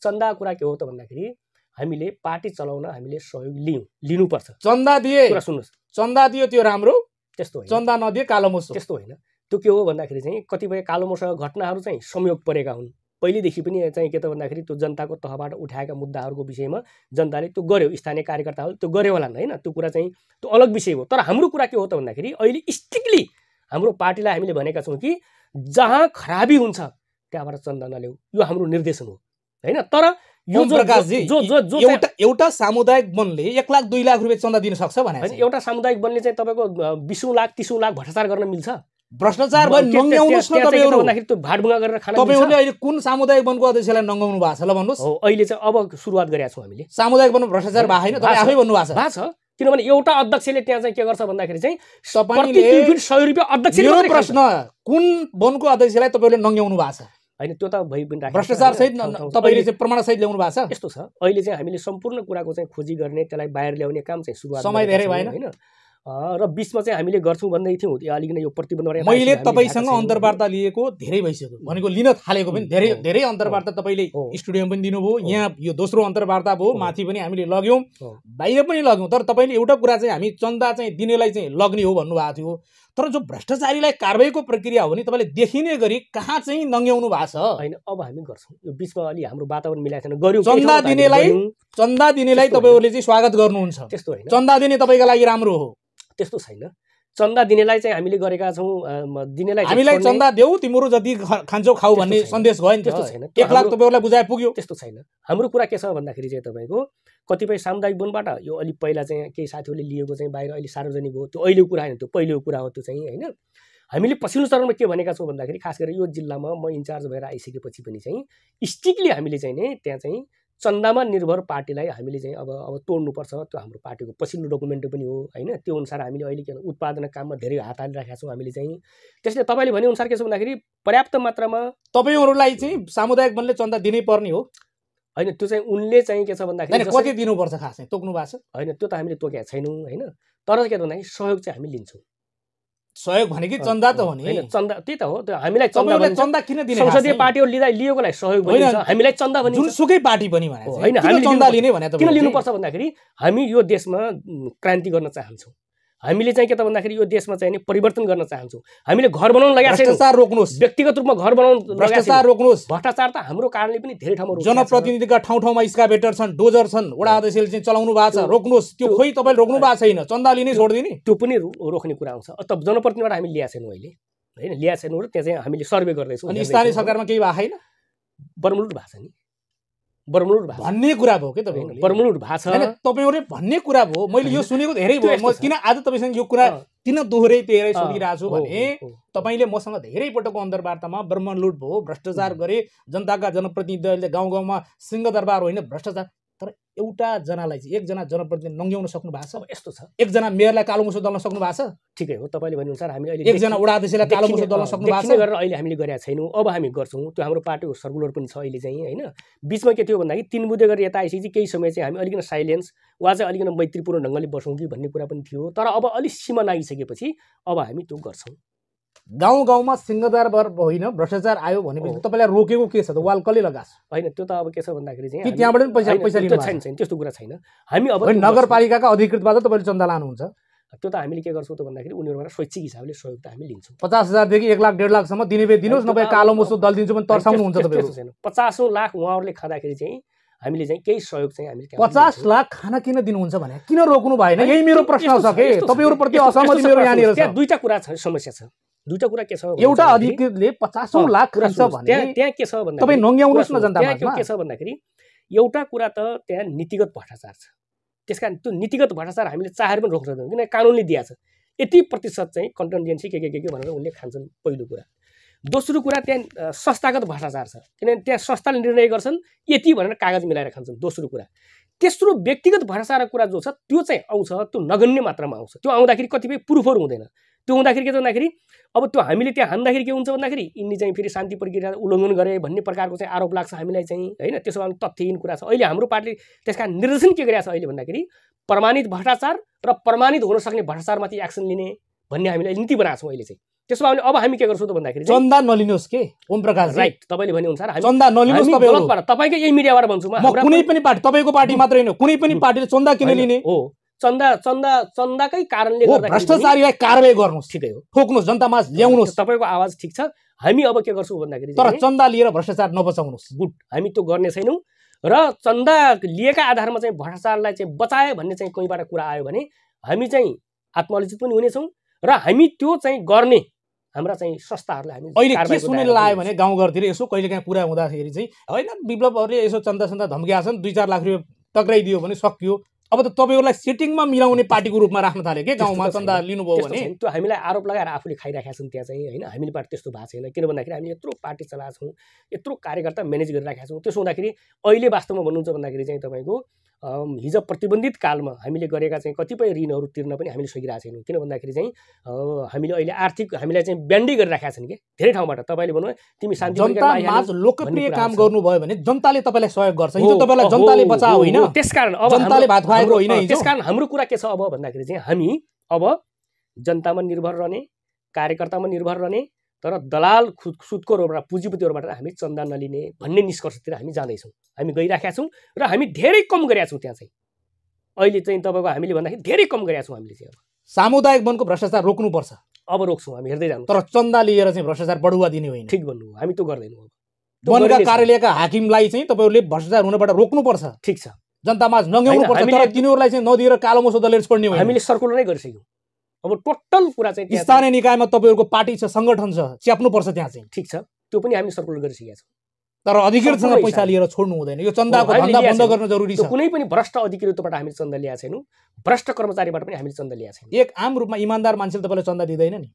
चन्दा कुरा के हो त भन्दाखेरि हामीले पार्टी चलाउन हामीले सहयोग लियौँ लिनुपर्छ चन्दा दिए सुन्नुहोस् चन्दा दियो त्यो राम्रो त्यस्तो चन्दा नदिए कालो मोसो त्यस्तो होइन त्यो के हो भन्दाखेरि चाहिँ कतिपय कालो मोसो घटनाहरू चाहिँ संयोग परेका हुन् पहिलेदेखि पनि चाहिँ के त भन्दाखेरि त्यो जनताको तहबाट उठाएका मुद्दाहरूको विषयमा जनताले त्यो गर्यो स्थानीय कार्यकर्ताहरूले त्यो गर्यो होला नि होइन त्यो कुरा चाहिँ त्यो अलग विषय हो तर हाम्रो कुरा के हो त भन्दाखेरि अहिले स्ट्रिक्टली हाम्रो पार्टीलाई हामीले भनेका छौँ कि जहाँ खराबी हुन्छ त्यहाँबाट चन्दा नल्याउ यो हाम्रो निर्देशन हो होइन तर यो जो जो जो एउटा एउटा सामुदायिक वनले एक लाख दुई लाख रुपियाँ चन्दा दिन सक्छ भने एउटा सामुदायिक वनले चाहिँ तपाईँको बिसौँ लाख तिसौँ लाख भ्रष्टाचार गर्न मिल्छ भ्रष्टाचार भयो तपाईँहरूले अहिले कुन सामुदायिक वनको अध्यक्षलाई नङ्गाउनु भएको छ ल भन्नुहोस् हो अहिले चाहिँ अब सुरुवात गरेका छौँ हामीले सामुदायिक वनमा भ्रष्टाचार भएको छैन तपाईँ आफै भन्नुभएको छ भएको छ किनभने एउटा अध्यक्षले त्यहाँ चाहिँ के गर्छ भन्दाखेरि चाहिँ तपाईँले सय रुपियाँ अध्यक्ष प्रश्न कुन वनको अध्यक्षलाई तपाईँहरूले नङ्ग्याउनु भएको छ होइन त्यो त भइ पनि भ्रष्टाचार सहित तपाईँले चाहिँ सहित ल्याउनु भएको छ यस्तो छ अहिले चाहिँ हामीले सम्पूर्ण कुराको चाहिँ खोजी गर्ने त्यसलाई बाहिर ल्याउने काम चाहिँ सुरुवात समय धेरै भएन होइन र बिचमा चाहिँ हामीले गर्छौँ भन्दै थियौँ अलिक नै यो प्रतिबन्ध मैले तपाईँसँग अन्तर्वार्ता लिएको धेरै भइसक्यो भनेको लिन थालेको पनि धेरै धेरै अन्तर्वार्ता तपाईँले स्टुडियो पनि दिनुभयो यहाँ यो दोस्रो अन्तर्वार्ता भयो माथि पनि हामीले लग्यौँ बाहिर पनि लग्यौँ तर तपाईँले एउटा कुरा चाहिँ हामी चन्दा चाहिँ दिनेलाई चाहिँ लग्ने हो भन्नुभएको थियो तर जो भ्रष्टाचारीलाई कारवाहीको प्रक्रिया हो भने तपाईँले देखिने गरी कहाँ चाहिँ नङ्ग्याउनु भएको छ होइन अब हामी गर्छौँ यो बिचमा अलि हाम्रो वातावरण मिलाएको छैन गऱ्यौँ चन्दा दिनेलाई चन्दा दिनेलाई तपाईँहरूले चाहिँ स्वागत गर्नुहुन्छ त्यस्तो होइन चन्दा दिने तपाईँको लागि राम्रो हो त्यस्तो छैन चन्दा दिनेलाई चाहिँ हामीले गरेका छौँ दिनेलाई हामीलाई चन्दा देऊ तिमीहरू जति खान्छौ खाऊ भन्ने सन्देश गयो नि त्यस्तो छैन एक लाख तपाईँहरूलाई बुझाए पुग्यो त्यस्तो छैन हाम्रो कुरा के छ भन्दाखेरि चाहिँ तपाईँको कतिपय सामुदायिक वनबाट यो अलिक पहिला चाहिँ केही साथीहरूले लिएको चाहिँ बाहिर अहिले सार्वजनिक हो त्यो अहिलेको कुरा होइन त्यो पहिलेको कुरा हो त्यो चाहिँ होइन हामीले पछिल्लो चरणमा के भनेका छौँ भन्दाखेरि खास गरेर यो जिल्लामा म इन्चार्ज भएर आइसकेपछि पनि चाहिँ स्ट्रिक्टली हामीले चाहिँ नै त्यहाँ चाहिँ चन्दामा निर्भर पार्टीलाई हामीले चाहिँ अब अब तोड्नुपर्छ त्यो हाम्रो पार्टीको पछिल्लो डकुमेन्ट पनि हो होइन त्यो अनुसार हामीले अहिले के उत्पादन काममा धेरै हात हालिरहेका छौँ हामीले चाहिँ त्यसले तपाईँले भनेअनुसार के छ भन्दाखेरि पर्याप्त मात्रामा तपाईँहरूलाई चाहिँ सामुदायिक मनले चन्दा दिनै पर्ने हो होइन त्यो चाहिँ उनले चाहिँ के छ भन्दाखेरि कति दिनुपर्छ खासै तोक्नु भएको छ होइन त्यो त हामीले तोकेका छैनौँ होइन तर के भन्दाखेरि सहयोग चाहिँ हामी लिन्छौँ सहयोग भनेको चन्दा त हो नि चन्दा त्यही त हो हामीलाई चन्दा चन्दा किन दिने संसदीय पार्टी लिँदा लिएकोलाई सहयोग भयो हामीलाई चन्दा भनिन्छ सुकै पार्टी पनि भने होइन हामी चन्दा लिने भने किन लिनुपर्छ भन्दाखेरि हामी यो देशमा क्रान्ति गर्न चाहन्छौँ हामीले चाहिँ के त भन्दाखेरि यो देशमा चाहिँ परिवर्तन गर्न चाहन्छौँ हामीले घर बनाउन लगाएको भ्रष्टाचार रोक्नुहोस् व्यक्तिगत रूपमा घर बनाउनु भ्रष्टाचार रोक्नुहोस् भ्रष्टाचार त हाम्रो कारणले पनि धेरै ठाउँमा जनप्रतिनिधिका ठाउँ ठाउँमा स्काभेटर छन् डोजर छन् वडा अध्यक्षले चाहिँ चलाउनु भएको छ रोक्नुहोस् त्यो खोइ तपाईँले रोक्नु भएको छैन चन्दा लिने छोडिदिने त्यो पनि रोक्ने कुरा आउँछ त जनप्रतिनिधिबाट हामी ल्याएको छैनौँ अहिले होइन ल्याएको छैनौँ र त्यहाँ चाहिँ हामीले सर्वे गर्दैछौँ अनि स्थानीय सरकारमा केही भएको छैन बर्मलुट भएको छ नि बर्मलुट भाषा भन्ने कुरा भयो कि तपाईँ बर्मलुट भाषा तपाईँले भन्ने कुरा भयो मैले यो सुनेको धेरै भयो म किन आज तपाईँसँग यो कुरा किन दोहोऱ्याइ पेराइ सुनिरहेको छु भने तपाईँले मसँग धेरै पटकको अन्तर्वार्तामा ब्रह्मलुट भयो भ्रष्टाचार गरे जनताका जनप्रतिनिधिहरूले गाउँ गाउँमा सिंहदरबार होइन भ्रष्टाचार एउटा जनालाई चाहिँ एकजना जनप्रतिनिधि नङ्ग्याउन सक्नु भएको छ यस्तो छ एकजना मेयरलाई कालो मुसो दल्न सक्नु भएको छ ठिकै हो तपाईँले भनेअनुसार हामीले अहिले एकजना वडा अध्यक्षलाई कालो मुसो दल्न सक्नु भएको छ गरेर अहिले हामीले गरेका छैनौँ अब हामी गर्छौँ त्यो हाम्रो पार्टीको सर्कुलर पनि छ अहिले चाहिँ होइन बिचमा के थियो भन्दाखेरि तिन बुधे गरेर यता आइसकेपछि केही समय चाहिँ हामी अलिकति साइलेन्स वा चाहिँ अलिकति मैत्रीपूर्ण ढङ्गले बसौँ कि भन्ने कुरा पनि थियो तर अब अलिक सीमा लागिसकेपछि अब हामी त्यो गर्छौँ गाउँ गाउँमा सिङ्गदारबाट होइन भ्रष्टाचार आयो भनेपछि तपाईँलाई रोकेको के छ त वाल कसले लगाएको छ होइन त्यो त अब के छ भन्दाखेरि चाहिँ त्यहाँबाट पनि पैसा पैसा छैन छैन त्यस्तो कुरा छैन हामी अब नगरपालिकाका अधिकृतबाट तपाईँले चन्दा लानुहुन्छ त्यो त हामीले के गर्छौँ त भन्दाखेरि उनीहरूबाट शैक्षिक हिसाबले सहयोग त हामी लिन्छौँ पचास हजारदेखि एक लाख डेढ लाखसम्म दिने बे दिनुहोस् नभए कालो मसो दल दिन्छु भने तर्साउनुहुन्छ छैन पचासौँ लाख उहाँहरूले खाँदाखेरि चाहिँ हामीले चाहिँ केही सहयोग चाहिँ हामीले पचास लाख खाना किन दिनुहुन्छ भने किन रोक्नु भएन यही मेरो प्रश्न छ कि तपाईँहरूप्रति असहमति मेरो यहाँनिर छ दुईवटा कुरा छ समस्या छ दुईवटा कुरा के छ एउटा अधिकृतले पचासौँ लाख खान्छ भने त्यहाँ के छ भन्दा तपाईँ नङ्ग्याउनुहोस् न जनता के छ भन्दाखेरि एउटा कुरा त त्यहाँ नीतिगत भ्रष्टाचार छ त्यस कारण त्यो नीतिगत भ्रष्टाचार हामीले चाहेर पनि रोक्न सक्दैनौँ किन कानुनले दिएको छ यति प्रतिशत चाहिँ कन्टन्जेन्सी के के के के भनेर उनले खान्छन् पहिलो कुरा दोस्रो कुरा त्यहाँ संस्थागत भ्रष्टाचार छ किनभने त्यहाँ संस्थाले निर्णय गर्छन् यति भनेर कागज मिलाएर खान्छन् दोस्रो कुरा तेस्रो व्यक्तिगत भ्रष्टाचारको कुरा जो छ त्यो चाहिँ आउँछ त्यो नगण्य मात्रामा आउँछ त्यो आउँदाखेरि कतिपय प्रुफहरू हुँदैन त्यो हुँदाखेरि के भन्दाखेरि अब त्यो हामीले त्यहाँ हान्दाखेरि के हुन्छ भन्दाखेरि यिनी चाहिँ फेरि शान्ति प्रक्रिया उल्लङ्घन गरे भन्ने प्रकारको चाहिँ आरोप लाग्छ हामीलाई चाहिँ होइन त्यसो भए तथ्यहीन कुरा छ अहिले हाम्रो पार्टीले त्यसका निर्देशन के गरिरहेको छ अहिले भन्दाखेरि प्रमाणित भ्रष्टाचार र प्रमाणित हुन सक्ने भ्रष्टाचारमाथि एक्सन लिने भन्ने हामीले नीति बनाएको छौँ अहिले चाहिँ त्यसो भए अब हामी के गर्छौँ त भन्दाखेरि चन्दा नलिनुहोस् के ओम प्रकाश राइट तपाईँले अनुसार चन्दा नलिनुहोस् तपाईँ तपाईँकै यही मिडियाबाट भन्छु म कुनै पनि पार्टी तपाईँको पार्टी मात्र होइन कुनै पनि पार्टीले चन्दा किन लिने हो चन्दा चन्दा चन्दाकै कारणले गर्दा भ्रष्टाचारीलाई कारवाही गर्नुहोस् ठिकै हो ठोक्नुहोस् जनतामा ल्याउनुहोस् तपाईँको आवाज ठिक छ हामी अब के गर्छौँ भन्दाखेरि तर चन्दा लिएर भ्रष्टाचार नबचाउनुहोस् गुड हामी त्यो गर्ने छैनौँ र चन्दा लिएका आधारमा चाहिँ भ्रष्टाचारलाई चाहिँ बचायो भन्ने चाहिँ कहीँबाट कुरा आयो भने हामी चाहिँ आत्मलिचित पनि हुनेछौँ र हामी त्यो चाहिँ गर्ने हाम्रा चाहिँ संस्थाहरूलाई हामी अहिले के सुनेर लायो भने गाउँघरतिर यसो कहिले काहीँ पुरा हुँदाखेरि चाहिँ होइन विप्लवहरूले यसो चन्दा चन्दा छन् दुई चार लाख रुपियाँ टक्राइदियो भने सकियो अब त तपाईँहरूलाई सेटिङमा मिलाउने पार्टीको रूपमा राख्न थाल्यो कि गाउँमा चन्दा लिनुभयो भने त्यो हामीलाई आरोप लगाएर आफूले खाइराखेका छन् त्यहाँ चाहिँ होइन हामीले पार्टी त्यस्तो भएको छैन किन भन्दाखेरि हामी यत्रो पार्टी चलाएको छौँ यत्रो कार्यकर्ता म्यानेज गरिराखेका छौँ त्यसो हुँदाखेरि अहिले वास्तवमा भन्नुहुन्छ भन्दाखेरि चाहिँ तपाईँको हिजो प्रतिबन्धित कालमा हामीले गरेका चाहिँ कतिपय ऋणहरू तिर्न पनि हामीले सकिरहेको छैनौँ किन भन्दाखेरि चाहिँ हामीले अहिले आर्थिक हामीलाई चाहिँ ब्यान्डै गरिराखेका छन् कि धेरै ठाउँबाट तपाईँले भन्नु तिमी शान्ति लोकप्रिय काम गर्नुभयो भने जनताले तपाईँलाई सहयोग गर्छ जनताले बचाओ होइन त्यसकारण अब जनताले भात खुवाएको होइन त्यसकारण हाम्रो कुरा के छ अब भन्दाखेरि चाहिँ हामी अब जनतामा निर्भर रहने कार्यकर्तामा निर्भर रहने तर दलाल खु सुत्कोहरूबाट पुँजीपतिहरूबाट हामी चन्दा नलिने भन्ने निष्कर्षतिर हामी जाँदैछौँ हामी गइराखेका छौँ र हामी धेरै कम गरेका छौँ त्यहाँ चाहिँ अहिले चाहिँ तपाईँको हामीले भन्दाखेरि धेरै कम गरेका छौँ हामीले चाहिँ अब सामुदायिक वनको भ्रष्टाचार रोक्नुपर्छ अब रोक्छौँ हामी हेर्दै जानु तर चन्दा लिएर चाहिँ भ्रष्टाचार बढुवा दिने होइन ठिक भन्नु हामी त गर्दैनौँ अब वनका कार्यालयका हाकिमलाई चाहिँ तपाईँहरूले भ्रष्टाचार हुनबाट रोक्नुपर्छ ठिक छ जनतामाझ नङ्ग्याउनु पर्छ तिनीहरूलाई चाहिँ नदिएर कालो मसो दलेर छोड्ने हामीले सर्कुलर नै गरिसक्यौँ अब टोटल कुरा चाहिँ स्थानीय निकायमा तपाईँहरूको पार्टी छ सङ्गठन छ च्याप्नुपर्छ त्यहाँ चाहिँ ठिक छ त्यो पनि हामी सर्कुलर गरिसकेका छौँ तर अधिकृतसँग पैसा लिएर छोड्नु हुँदैन यो चन्दाको धन्दा बन्द गर्न जरुरी छ कुनै पनि भ्रष्ट अधिकृतबाट हामीले चन्दा ल्याएको छैनौँ भ्रष्ट कर्मचारीबाट पनि हामीले चन्दा ल्याएको छैनौँ एक आम रूपमा इमान्दार मान्छेले तपाईँलाई चन्दा दिँदैन नि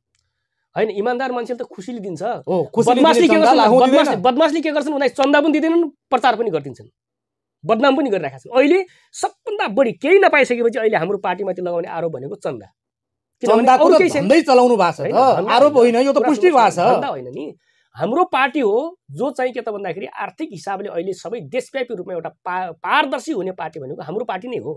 होइन इमान्दार मान्छेले त खुसीले दिन्छ बदमासले के गर्छन् उनीहरू चन्दा पनि दिँदैनन् प्रचार पनि गरिदिन्छन् बदनाम पनि गरिरहेका छन् अहिले सबभन्दा बढी केही नपाइसकेपछि अहिले हाम्रो पार्टीमाथि लगाउने आरोप भनेको चन्दा आरोप होइन यो त पुष्टि नि हाम्रो पार्टी हो जो चाहिँ के त भन्दाखेरि आर्थिक हिसाबले अहिले सबै देशव्यापी रूपमा एउटा पा पारदर्शी हुने पार्टी भनेको हाम्रो पार्टी नै हो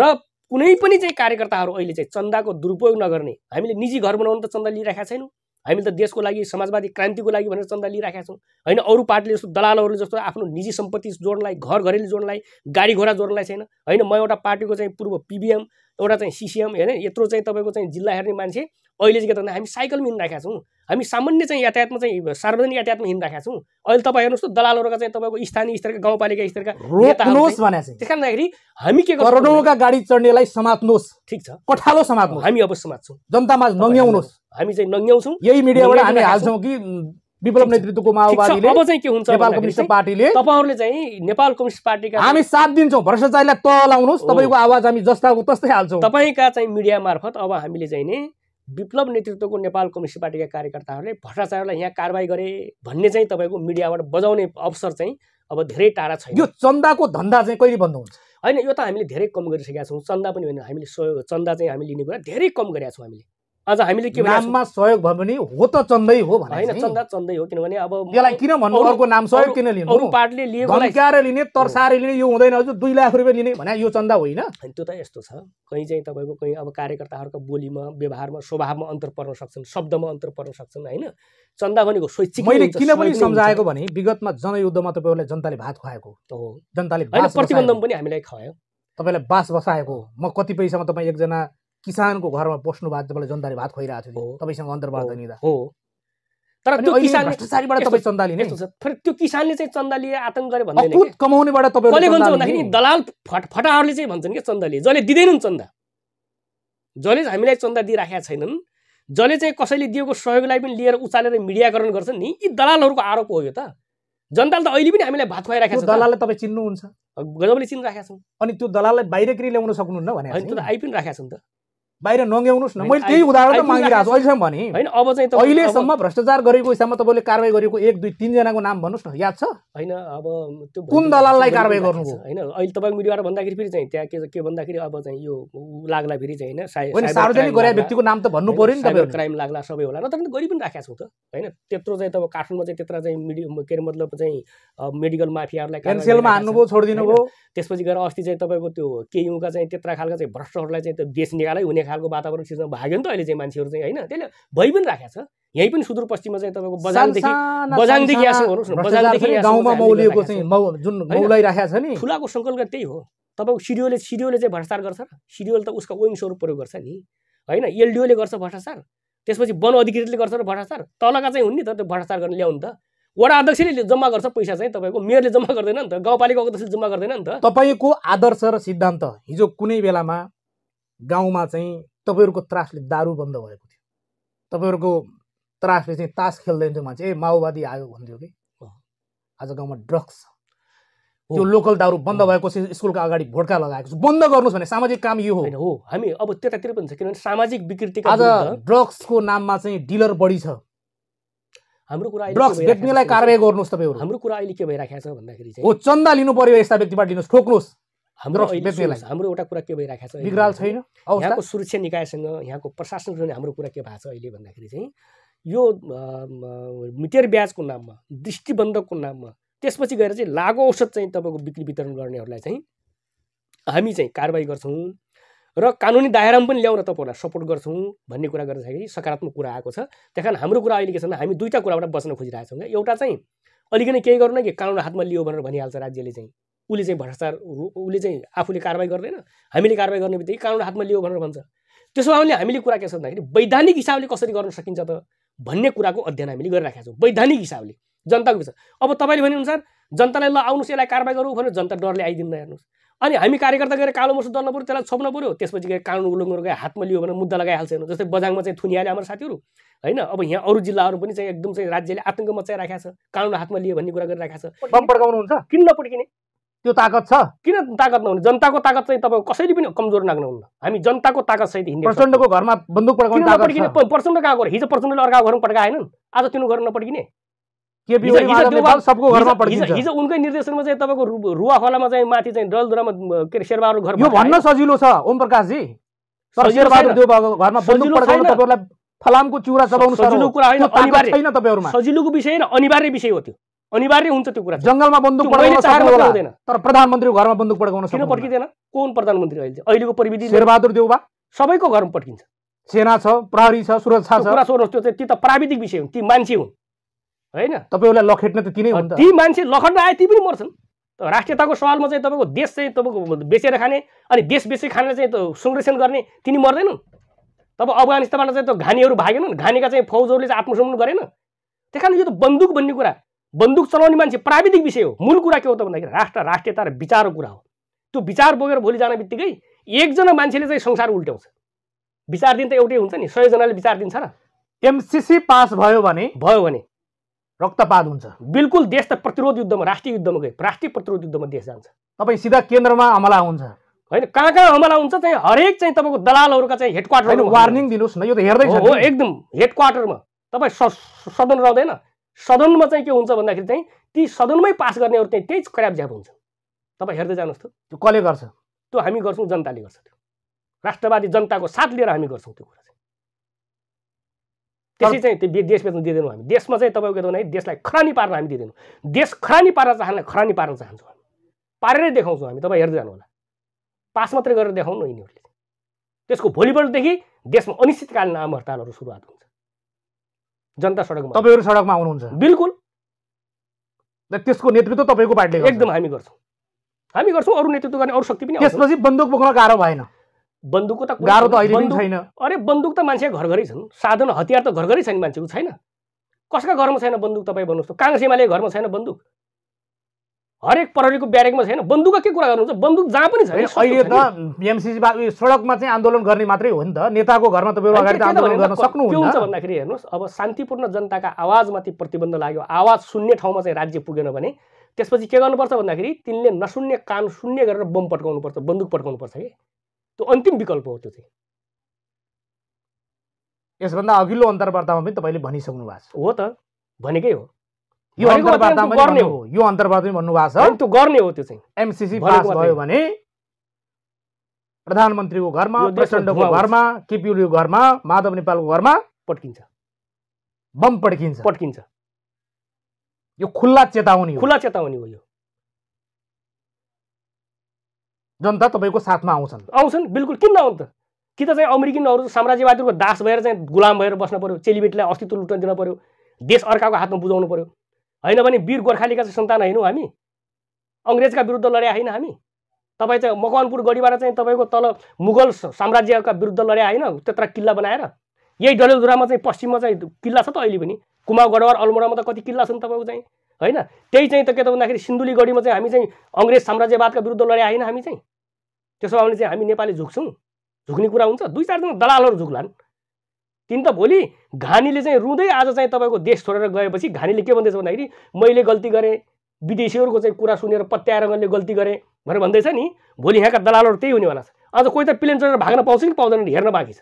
र कुनै पनि चाहिँ कार्यकर्ताहरू अहिले चाहिँ चन्दाको दुरुपयोग नगर्ने हामीले निजी घर बनाउनु त चन्दा लिइरहेका छैनौँ हामीले त देशको लागि समाजवादी क्रान्तिको लागि भनेर चन्दा लिइरहेका छौँ होइन अरू पार्टीले जस्तो दलालहरूले जस्तो आफ्नो निजी सम्पत्ति जोड्नलाई घर घरेलु जोड्नलाई गाडी घोडा जोड्नलाई छैन होइन म एउटा पार्टीको चाहिँ पूर्व पिबिएम एउटा चाहिँ सिसिएम होइन यत्रो चाहिँ तपाईँको चाहिँ जिल्ला हेर्ने मान्छे अहिले चाहिँ के त भन्दा हामी साइकलमा हिँडिरहेका छौँ हामी सामान्य चाहिँ यातायातमा चाहिँ सार्वजनिक यातायातमा हिँडिरहेका छौँ अहिले तपाईँ हेर्नुहोस् त दलालहरूका चाहिँ तपाईँको स्थानीय स्तरका गाउँपालिका स्तरका रोक्नुहोस् त्यस कारण हामी के गर्छौँ गाडी चढ्नेलाई समात्नुहोस् ठिक छ कठालो समात्नु हामी अब समात्छौँ जनतामा नङ्ग्याउनुहोस् हामी चाहिँ नङ्ग्याउँछौँ यही मिडियाबाट हामी हाल्छौँ कि विप्लव नेतृत्वको माओवादीले अब चाहिँ के हुन्छ नेपाल कम्युनिस्ट पार्टीले तपाईँहरूले चाहिँ नेपाल कम्युनिस्ट पार्टीका हामी साथ दिन्छौँ भ्रष्टाचारीलाई त लाउनुहोस् तपाईँको आवाज हामी जस्ताको तस्तै हाल्छौँ तपाईँका चाहिँ मिडिया मार्फत अब हामीले चाहिँ नि विप्लव नेतृत्वको नेपाल कम्युनिस्ट पार्टीका कार्यकर्ताहरूले भ्रष्टाचारलाई यहाँ कारवाही गरे भन्ने चाहिँ तपाईँको मिडियाबाट बजाउने अवसर चाहिँ अब धेरै टाढा छ यो चन्दाको धन्दा चाहिँ कहिले बन्द हुन्छ होइन यो त हामीले धेरै कम गरिसकेका छौँ चन्दा पनि होइन हामीले सहयोग चन्दा चाहिँ हामी लिने कुरा धेरै कम गरेका छौँ हामीले आज हामीले के नाममा सहयोग भयो भने हो त चन्दै हो होइन चन्दा चन्दै हो किनभने अब त्यसलाई किन भन्नु अर्को नाम सहयोग किन लिनु अरू पार्टीले लिएको धम्क्याएर लिने तर्साएर लिने यो हुँदैन हजुर दुई लाख रुपियाँ लिने भने यो चन्दा होइन त्यो त यस्तो छ कहीँ चाहिँ तपाईँको कहीँ अब कार्यकर्ताहरूको बोलीमा व्यवहारमा स्वभावमा अन्तर पर्न सक्छन् शब्दमा अन्तर पर्न सक्छन् होइन चन्दा भनेको स्वैच्छिक मैले किन पनि सम्झाएको भने विगतमा जनयुद्धमा तपाईँहरूलाई जनताले भात खुवाएको हो जनताले प्रतिबन्धन पनि हामीलाई खुवायो तपाईँलाई बास बसाएको म कति पैसामा तपाईँ एकजना किसानको घरमा बस्नु भएको तपाईँलाई जनताले भात खुवाइरहेको थियो तपाईँसँग अन्तर्वार्ता लिँदा हो तर त्यो किसानले भ्रष्टाचारीबाट तपाईँ चन्दा लिने फेरि त्यो किसानले चाहिँ चन्दा लिए आतङ्क गरे भन्दैन खुद कमाउनेबाट तपाईँले भन्छ भन्दाखेरि दलाल फट फटाहरूले चाहिँ भन्छन् कि चन्दा लिए जसले दिँदैनन् चन्दा जसले हामीलाई चन्दा दिइराखेका छैनन् जसले चाहिँ कसैले दिएको सहयोगलाई पनि लिएर उचालेर मिडियाकरण गर्छन् नि यी दलालहरूको आरोप हो यो त जनताले त अहिले पनि हामीलाई भात खुवाइराखेको छ दलाललाई तपाईँ चिन्नुहुन्छ गजबले चिनिराखेका छौँ अनि त्यो दलाललाई बाहिर बाहिरतिर ल्याउन सक्नुहुन्न भने त्यो त आइ पनि राखेका छन् त बाहिर नङ्ग्याउनुहोस् न मैले त्यही उदाहरण त मागिरहेको छु अहिलेसम्म भने होइन अब चाहिँ अहिलेसम्म भ्रष्टाचार गरेको हिसाबमा तपाईँले कारवाही गरेको एक दुई तिनजनाको नाम भन्नुहोस् न याद छ होइन अब त्यो कुन दलाललाई कारवाही गर्नु होइन अहिले तपाईँको मिडियाबाट भन्दाखेरि फेरि चाहिँ त्यहाँ के के भन्दाखेरि अब चाहिँ यो लाग्ला फेरि चाहिँ होइन सार्वजनिक गरे व्यक्तिको नाम त भन्नु पऱ्यो नि तपाईँ क्राइम लाग्ला सबै होला नत्र तर गरी पनि राखेको छौँ त होइन त्यत्रो चाहिँ तपाईँ काठमाडौँमा चाहिँ त्यत्र चाहिँ मिडिया के अरे मतलब चाहिँ मेडिकल माफियाहरूलाई क्यान्सेलमा हान्नुभयो छोडिदिनु भयो त्यसपछि गएर अस्ति चाहिँ तपाईँको त्यो केयुका चाहिँ त्यत्र खालको चाहिँ भ्रष्टहरूलाई चाहिँ त्यो देश निकालै हुने खालको वातावरण सिर्जना भाग्यो नि त अहिले चाहिँ मान्छेहरू चाहिँ होइन त्यसले भइ पनि राखेको छ यहीँ पनि सुदूरपश्चिममा चाहिँ तपाईँको बजारदेखि बजारदेखि गाउँमा जुन छ नि ठुलाको सङ्कल्प त्यही हो तपाईँको सिडिओले सिडिओले चाहिँ भ्रष्टाचार गर्छ र सिडिओले त उसका विङ्सहरू प्रयोग गर्छ नि होइन एलडिओले गर्छ भ्रष्टाचार त्यसपछि वन अधिकृतले गर्छ र भ्रष्टाचार तलका चाहिँ हुन् नि त त्यो भ्रष्टाचार गर्न ल्याउनु त वडा अध्यक्षले जम्मा गर्छ पैसा चाहिँ तपाईँको मेयरले जम्मा गर्दैन नि त गाउँपालिका अध्यक्षले जम्मा गर्दैन नि त तपाईँको आदर्श र सिद्धान्त हिजो कुनै बेलामा गाउँमा चाहिँ तपाईँहरूको त्रासले दारू बन्द भएको थियो तपाईँहरूको त्रासले चाहिँ तास खेल्दैन थियो मान्छे ए माओवादी आयो भन्थ्यो कि आज गाउँमा ड्रग्स छ त्यो लोकल दारू बन्द भएको स्कुलको अगाडि भोड्का लगाएको छु बन्द गर्नुहोस् भने सामाजिक काम यो हो हो हामी अब त्यतातिर पनि छ किनभने सामाजिक विकृति आज ड्रग्सको नाममा चाहिँ डिलर बढी छ हाम्रो कुरा ड्रग्स बेच्नेलाई कारवाही गर्नुहोस् तपाईँहरू हाम्रो कुरा अहिले के भइराखेको छ भन्दाखेरि हो चन्दा लिनु पर्यो यस्ता व्यक्तिबाट लिनुहोस् ठोक्नुहोस् हाम्रो हाम्रो एउटा कुरा के भइरहेको छ निगराल छैन यहाँको सुरक्षा निकायसँग यहाँको प्रशासन प्रशासनसँग हाम्रो कुरा के भएको छ अहिले भन्दाखेरि चाहिँ यो मिटेर ब्याजको नाममा दृष्टिबन्धकको नाममा त्यसपछि गएर चाहिँ लागु औषध चाहिँ तपाईँको बिक्री वितरण गर्नेहरूलाई चाहिँ हामी चाहिँ कारवाही गर्छौँ र कानुनी दायरामा पनि ल्याउन तपाईँहरूलाई सपोर्ट गर्छौँ भन्ने कुरा गर्दाखेरि सकारात्मक कुरा आएको छ त्यही कारण हाम्रो कुरा अहिले के छ भने हामी दुईवटा कुराबाट बच्न छौँ एउटा चाहिँ अलिकति केही गर्नु कि कानुन हातमा लियो भनेर भनिहाल्छ राज्यले चाहिँ उसले चाहिँ भ्रष्टाचार उसले चाहिँ आफूले कारवाही गर्दैन हामीले कारवाही गर्ने बित्तिकै कानुन हातमा लियो भनेर भन्छ त्यसो भए हामीले कुरा के छ भन्दाखेरि वैधानिक हिसाबले कसरी गर्न सकिन्छ त भन्ने कुराको अध्ययन हामीले गरिराखेका छौँ वैधानिक हिसाबले जनताको विषय अब तपाईँले भनेअनुसार जनतालाई ल आउनुहोस् यसलाई कारवाही गरौँ भनेर जनता डरले आइदिन्न हेर्नुहोस् अनि हामी कार्यकर्ता गएर कालो मसु डल्नु पऱ्यो त्यसलाई छोप्न पऱ्यो त्यसपछि गएर कानुन उल्लङ्घन गएर हातमा लियो भने मुद्दा लगाइहाल्छ हेर्नु जस्तै बजाङमा चाहिँ थुनिहाल्यो हाम्रो साथीहरू होइन अब यहाँ अरू जिल्लाहरू पनि चाहिँ एकदम चाहिँ राज्यले आतङ्क मचाइराखेको छ कानुन हातमा लियो भन्ने कुरा गरिरहेको छ किन नपड्किने त्यो ताकत छ किन ताकत नहुने जनताको ताकत चाहिँ तपाईँको कसैले पनि कमजोर नाग्नुहुन्न हामी जनताको ताकत सहित हिँड्ने प्रचण्डको घरमा बन्दुक पड्काउने प्रचण्ड कहाँ गएर हिजो प्रचण्डले अर्काको घरमा पड्काएनन् आज तिनीहरू घर नपड्किने सबको घरमा हिजो उनकै निर्देशनमा चाहिँ तपाईँको रुवा खोलामा चाहिँ माथि चाहिँ डलदुरामा के अरे शेरबहादुर घर यो भन्न सजिलो छ ओम प्रकाशजी तर घरमा बन्दुक फलामको चिउरा चलाउनु सजिलो कुरा होइन सजिलोको विषय होइन अनिवार्य विषय हो त्यो अनिवार्य हुन्छ त्यो कुरा जङ्गलमा बन्दुक पड्काउन तर प्रधानमन्त्रीको घरमा बन्दुक पड्काउन किन पड्किँदैन कुन प्रधानमन्त्री अहिले अहिलेको प्रविधि शेरबहादुर देउबा सबैको घरमा पड्किन्छ सेना छ प्रहरी छ सुरक्षा छ कुरा सोध्नुहोस् त्यो चाहिँ ती त प्राविधिक विषय हुन् ती मान्छे हुन् होइन तपाईँहरूलाई लखेट्न त तिनै हुन्छ ती मान्छे लखट्न आए ती पनि मर्छन् राष्ट्रियताको सवालमा चाहिँ तपाईँको देश चाहिँ तपाईँको बेचेर खाने अनि देश बेचेर खाने चाहिँ त्यो संरक्षण गर्ने तिनी मर्दैनन् तब अफगानिस्तानबाट चाहिँ त्यो घानीहरू भागेनन् घानीका चाहिँ फौजहरूले चाहिँ आत्मसमर्पण गरेन त्यही कारण यो त बन्दुक भन्ने कुरा बन्दुक चलाउने मान्छे प्राविधिक विषय हो मूल कुरा के हो त भन्दाखेरि राष्ट्र राष्ट्रियता र विचारको कुरा हो त्यो विचार बोकेर भोलि जाने बित्तिकै एकजना मान्छेले चाहिँ संसार उल्ट्याउँछ विचार दिन त एउटै हुन्छ नि सयजनाले विचार दिन्छ र एमसिसी पास भयो भने भयो भने रक्तपात हुन्छ बिल्कुल देश त प्रतिरोध युद्धमा राष्ट्रिय युद्धमा गयो राष्ट्रिय प्रतिरोध युद्धमा देश जान्छ तपाईँ सिधा केन्द्रमा अमला हुन्छ होइन कहाँ कहाँ अमला हुन्छ चाहिँ हरेक चाहिँ तपाईँको दलालहरूका चाहिँ हेडक्वार्टर वार्निङ दिनुहोस् न यो त हेर्दै हो एकदम हेडक्वार्टरमा तपाईँ सदन रहँदैन सदनमा चाहिँ के हुन्छ भन्दाखेरि चाहिँ ती सदनमै पास गर्नेहरू चाहिँ त्यही खराब झ्याप हुन्छ तपाईँ हेर्दै जानुहोस् त त्यो कसले गर्छ त्यो हामी गर्छौँ जनताले गर्छ त्यो राष्ट्रवादी जनताको साथ लिएर हामी गर्छौँ त्यो कुरा चाहिँ त्यसै चाहिँ त्यो देश बेच्न दिँदैनौँ हामी देशमा चाहिँ तपाईँको के भने देशलाई खरानी पार्न हामी दिँदैनौँ देश खरानी पार्न चाहना खरानी पार्न चाहन्छौँ हामी पारेरै देखाउँछौँ हामी तपाईँ हेर्दै जानु होला पास मात्रै गरेर देखाउनु यिनीहरूले त्यसको भोलिपल्टदेखि देशमा अनिश्चितकालीन आम हडतालहरू सुरुवात हुन्छ जनता सडकमा तपाईँहरू सडकमा आउनुहुन्छ बिल्कुल त्यसको नेतृत्व तपाईँको पार्टीले एकदम हामी गर्छौँ हामी गर्छौँ अरू नेतृत्व गर्ने अरू शक्ति पनि त्यसपछि बन्दुक बोक्न गाह्रो भएन बन्दुकको त गाह्रो त अहिले पनि छैन अरे बन्दुक त मान्छे घर घरै छन् साधन हतियार त घर घरै छैन मान्छेको छैन कसका घरमा छैन बन्दुक तपाईँ भन्नुहोस् त काङ्ग्रेस एमाले घरमा छैन बन्दुक हरेक प्रहरीको ब्यारेकमा छैन बन्दुकको के कुरा गर्नुहुन्छ बन्दुक जहाँ पनि छैन अहिले त एमसिसी सडकमा चाहिँ आन्दोलन गर्ने मात्रै हो नि त नेताको घरमा तपाईँ अगाडि आन्दोलन गर्न सक्नुहुन्छ के हुन्छ भन्दाखेरि हेर्नुहोस् अब शान्तिपूर्ण जनताका आवाजमाथि प्रतिबन्ध लाग्यो आवाज सुन्ने ठाउँमा चाहिँ राज्य पुगेन भने त्यसपछि के गर्नुपर्छ भन्दाखेरि तिनले नसुन्ने कान सुन्ने गरेर बम पड्काउनुपर्छ बन्दुक पड्काउनुपर्छ कि त्यो अन्तिम विकल्प हो त्यो चाहिँ यसभन्दा अघिल्लो अन्तर्वार्तामा पनि तपाईँले भनिसक्नु भएको छ हो त भनेकै हो यो अन्तर्वार्तामा गर्ने हो यो अन्तर्वार्ता भन्नुभएको छ त्यो गर्ने हो त्यो चाहिँ एमसिसी पास भयो भने प्रधानमन्त्रीको घरमा प्रचण्डको घरमा केपिओलीको घरमा माधव नेपालको घरमा पड्किन्छ बम पड्किन्छ पड्किन्छ यो खुल्ला चेतावनी हो खुल्ला चेतावनी हो यो जनता तपाईँको साथमा आउँछन् आउँछन् बिल्कुल किन नआउनु त कि त चाहिँ अमेरिकनहरू साम्राज्यवादीहरूको दास भएर चाहिँ गुलाम भएर बस्न पर्यो चेलीबेटीलाई अस्तित्व लुट्न दिन पर्यो देश अर्काको हातमा बुझाउनु पर्यो होइन भने वीर गोर्खालीका चाहिँ सन्तान होइनौँ हामी अङ्ग्रेजका विरुद्ध लड्या होइन हामी तपाईँ चाहिँ मकवानपुर गढीबाट चाहिँ तपाईँको तल मुगल साम्राज्यका विरुद्ध लड्या होइन त्यत्र किल्ला बनाएर यही डलेलधुरामा चाहिँ पश्चिममा चाहिँ किल्ला छ त अहिले पनि कुमा गढवार अल्मोडामा त कति किल्ला छन् तपाईँको चाहिँ होइन त्यही चाहिँ त के त भन्दाखेरि सिन्धुली गढीमा चाहिँ हामी चाहिँ अङ्ग्रेज साम्राज्यवादका विरुद्ध लड्या होइन हामी चाहिँ त्यसो भए भने चाहिँ हामी नेपाली झुक्छौँ झुक्ने कुरा हुन्छ दुई चारजना दलालहरू झुक्लान् किन त भोलि घानीले चाहिँ रुँदै आज चाहिँ तपाईँको देश छोडेर गएपछि घानीले के भन्दैछ भन्दाखेरि मैले गल्ती गरेँ विदेशीहरूको चाहिँ कुरा सुनेर पत्याएर मैले गल्ती गरेँ भनेर भन्दैछ नि भोलि यहाँका दलालहरू त्यही हुनेवाला छ आज कोही त प्लेन चढेर भाग्न पाउँछ कि पाउँदैन हेर्न बाँकी छ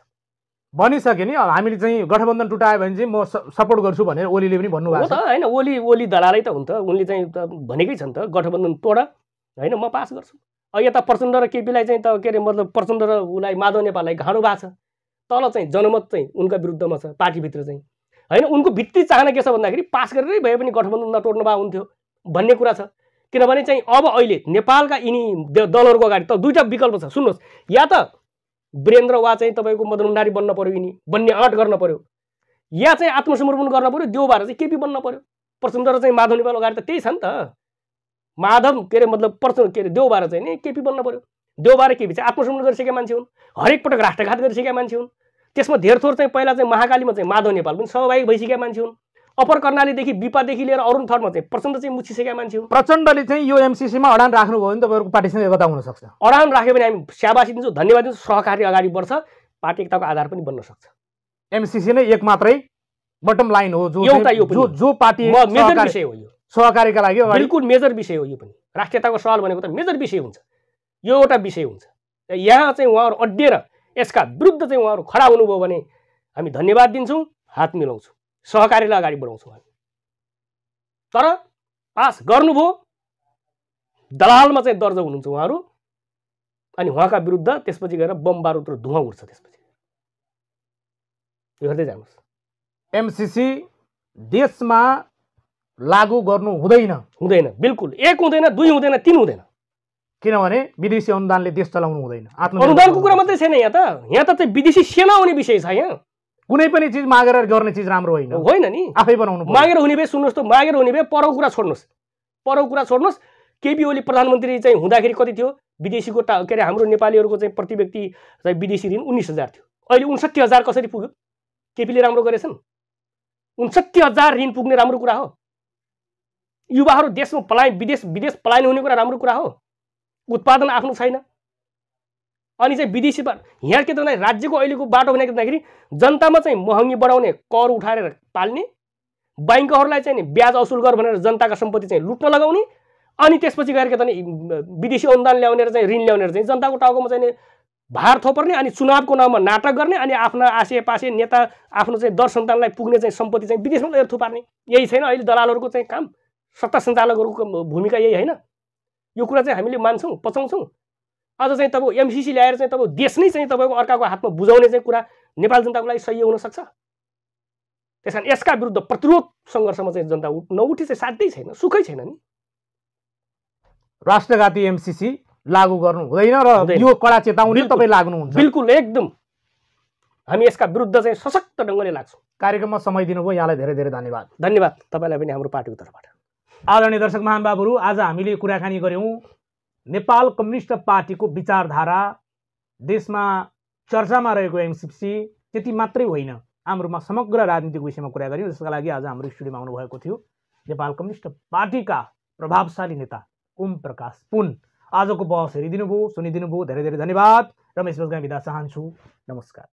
भनिसक्यो नि हामीले चाहिँ गठबन्धन टुटायो भने चाहिँ म सपोर्ट गर्छु भनेर ओलीले पनि भन्नुभएको छ होइन ओली ओली दलालै त हुन्छ उनले चाहिँ त भनेकै छन् त गठबन्धन तोड होइन म पास गर्छु यता प्रचण्ड र केपीलाई चाहिँ त के अरे मतलब प्रचण्ड र उसलाई माधव नेपाललाई घाँडो भएको छ तल चाहिँ जनमत चाहिँ उनका विरुद्धमा छ पार्टीभित्र चाहिँ होइन उनको भित्री चाहना के छ भन्दाखेरि पास गरेरै भए पनि गठबन्धन नटोड्नु भएको हुन्थ्यो भन्ने कुरा छ किनभने चाहिँ अब अहिले नेपालका यिनी दलहरूको अगाडि त दुईवटा विकल्प छ सुन्नुहोस् या त वीरेन्द्र वा चाहिँ तपाईँको मदन भण्डारी बन्न पऱ्यो यिनी बन्ने आँट गर्न पऱ्यो या चाहिँ आत्मसमर्पण गर्न पऱ्यो देउबार चाहिँ केपी बन्न पऱ्यो प्रचण्ड र चाहिँ माधव नेपाल अगाडि त त्यही छ नि त माधव के अरे मतलब प्रचण्ड के अरे देउबार चाहिँ नि केपी बन्न पऱ्यो देउबार के बिचै आत्मसम्मान गरिसकेका मान्छे हुन् हरेक पटक राष्ट्रघात गरिसकेका मान्छे हुन् त्यसमा धेर थोर चाहिँ पहिला चाहिँ महाकालीमा चाहिँ माधव नेपाल पनि सहभागी भइसकेका मान्छे हुन् अपर कर्णालीदेखि विपादेखि लिएर अरुण थर्डमा चाहिँ प्रचण्ड चाहिँ मुछिसकेका मान्छे हुन् प्रचण्डले चाहिँ यो एमसिसीमा अडान राख्नुभयो भने तपाईँहरूको पार्टीसँग एकता सक्छ अडान राख्यो भने हामी स्याबासी दिन्छौँ धन्यवाद दिन्छौँ सहकारी अगाडि बढ्छ पार्टी एकताको आधार पनि बन्न सक्छ एमसिसी नै एक मात्रै बटम लाइन हो जो एउटा यो जो पार्टी मेजर विषय हो यो सहकारीका लागि बिल्कुल मेजर विषय हो यो पनि राष्ट्रियताको सवाल भनेको त मेजर विषय हुन्छ यो एउटा विषय हुन्छ यहाँ चाहिँ उहाँहरू अड्डिएर यसका विरुद्ध चाहिँ उहाँहरू खडा हुनुभयो भने हामी धन्यवाद दिन्छौँ हात मिलाउँछौँ सहकारीलाई अगाडि बढाउँछौँ हामी तर पास गर्नुभयो दलालमा चाहिँ दर्ज हुनुहुन्छ उहाँहरू अनि उहाँका विरुद्ध त्यसपछि गएर बम बारुद र धुवा उठ्छ त्यसपछि यो हेर्दै जानुहोस् एमसिसी देशमा लागु गर्नु हुँदैन हुँदैन बिल्कुल एक हुँदैन दुई हुँदैन तिन हुँदैन किनभने विदेशी अनुदानले देश चलाउनु हुँदैन अनुदानको कुरा मात्रै छैन यहाँ त यहाँ त विदेशी सेना आउने विषय छ यहाँ कुनै पनि चिज मागेर गर्ने चिज राम्रो होइन होइन नि आफै बनाउनु मागेर हुने भए सुन्नुहोस् त मागेर हुने भए परौ कुरा छोड्नुहोस् परको कुरा छोड्नुहोस् केपी ओली प्रधानमन्त्री चाहिँ हुँदाखेरि कति थियो विदेशीको टा के अरे हाम्रो नेपालीहरूको चाहिँ प्रति व्यक्ति चाहिँ विदेशी ऋण उन्नाइस हजार थियो अहिले उन्सत्ती हजार कसरी पुग्यो केपीले राम्रो गरेछन् उन्सत्ती हजार ऋण पुग्ने राम्रो कुरा हो युवाहरू देशमा पलायन विदेश विदेश पलायन हुने कुरा राम्रो कुरा हो उत्पादन आफ्नो छैन अनि चाहिँ विदेशीबाट यहाँ के त भन्दाखेरि राज्यको अहिलेको बाटो भनेको भन्दाखेरि जनतामा चाहिँ महँगी बढाउने कर उठाएर पाल्ने ब्याङ्कहरूलाई चाहिँ ब्याज असुल गर भनेर जनताका सम्पत्ति चाहिँ लुट्न लगाउने अनि त्यसपछि गएर के त विदेशी अनुदान ल्याउने र चाहिँ ऋण ल्याउने चाहिँ जनताको टाउकोमा चाहिँ भार थोपर्ने अनि चुनावको नाममा नाटक गर्ने अनि आफ्ना आसे पासे नेता आफ्नो चाहिँ दर सन्तानलाई पुग्ने चाहिँ सम्पत्ति चाहिँ विदेशमा लगेर थुपार्ने यही छैन अहिले दलालहरूको चाहिँ काम सत्ता सञ्चालकहरूको भूमिका यही होइन यो कुरा चाहिँ हामीले मान्छौँ पचाउँछौँ आज चाहिँ तपाईँको एमसिसी ल्याएर चाहिँ तपाईँको देश नै चाहिँ तपाईँको अर्काको हातमा बुझाउने चाहिँ कुरा नेपाल जनताको लागि सही हुनसक्छ त्यस कारण यसका विरुद्ध प्रतिरोध सङ्घर्षमा चाहिँ जनता उठ नउठी चाहिँ साध्यै छैन सुखै छैन नि राष्ट्रघाती एमसिसी लागू गर्नु हुँदैन र यो कडा चेतावनी तपाईँ लाग्नुहुन्छ बिल्कुल एकदम हामी यसका विरुद्ध चाहिँ सशक्त ढङ्गले लाग्छौँ कार्यक्रममा समय दिनुभयो यहाँलाई धेरै धेरै धन्यवाद धन्यवाद तपाईँलाई पनि हाम्रो पार्टीको तर्फबाट आदरणीय दर्शक महानुभावहरू आज हामीले कुराकानी गऱ्यौँ नेपाल कम्युनिस्ट पार्टीको विचारधारा देशमा चर्चामा रहेको एमसिसी त्यति मात्रै होइन हाम्रोमा समग्र राजनीतिक विषयमा कुरा गऱ्यौँ जसका लागि आज हाम्रो स्टुडियोमा आउनुभएको थियो नेपाल कम्युनिस्ट पार्टीका प्रभावशाली नेता ओम प्रकाश पुन आजको बहस हेरिदिनु भयो सुनिदिनु भयो धेरै धेरै धन्यवाद रमेश बजगाई बिदा चाहन्छु नमस्कार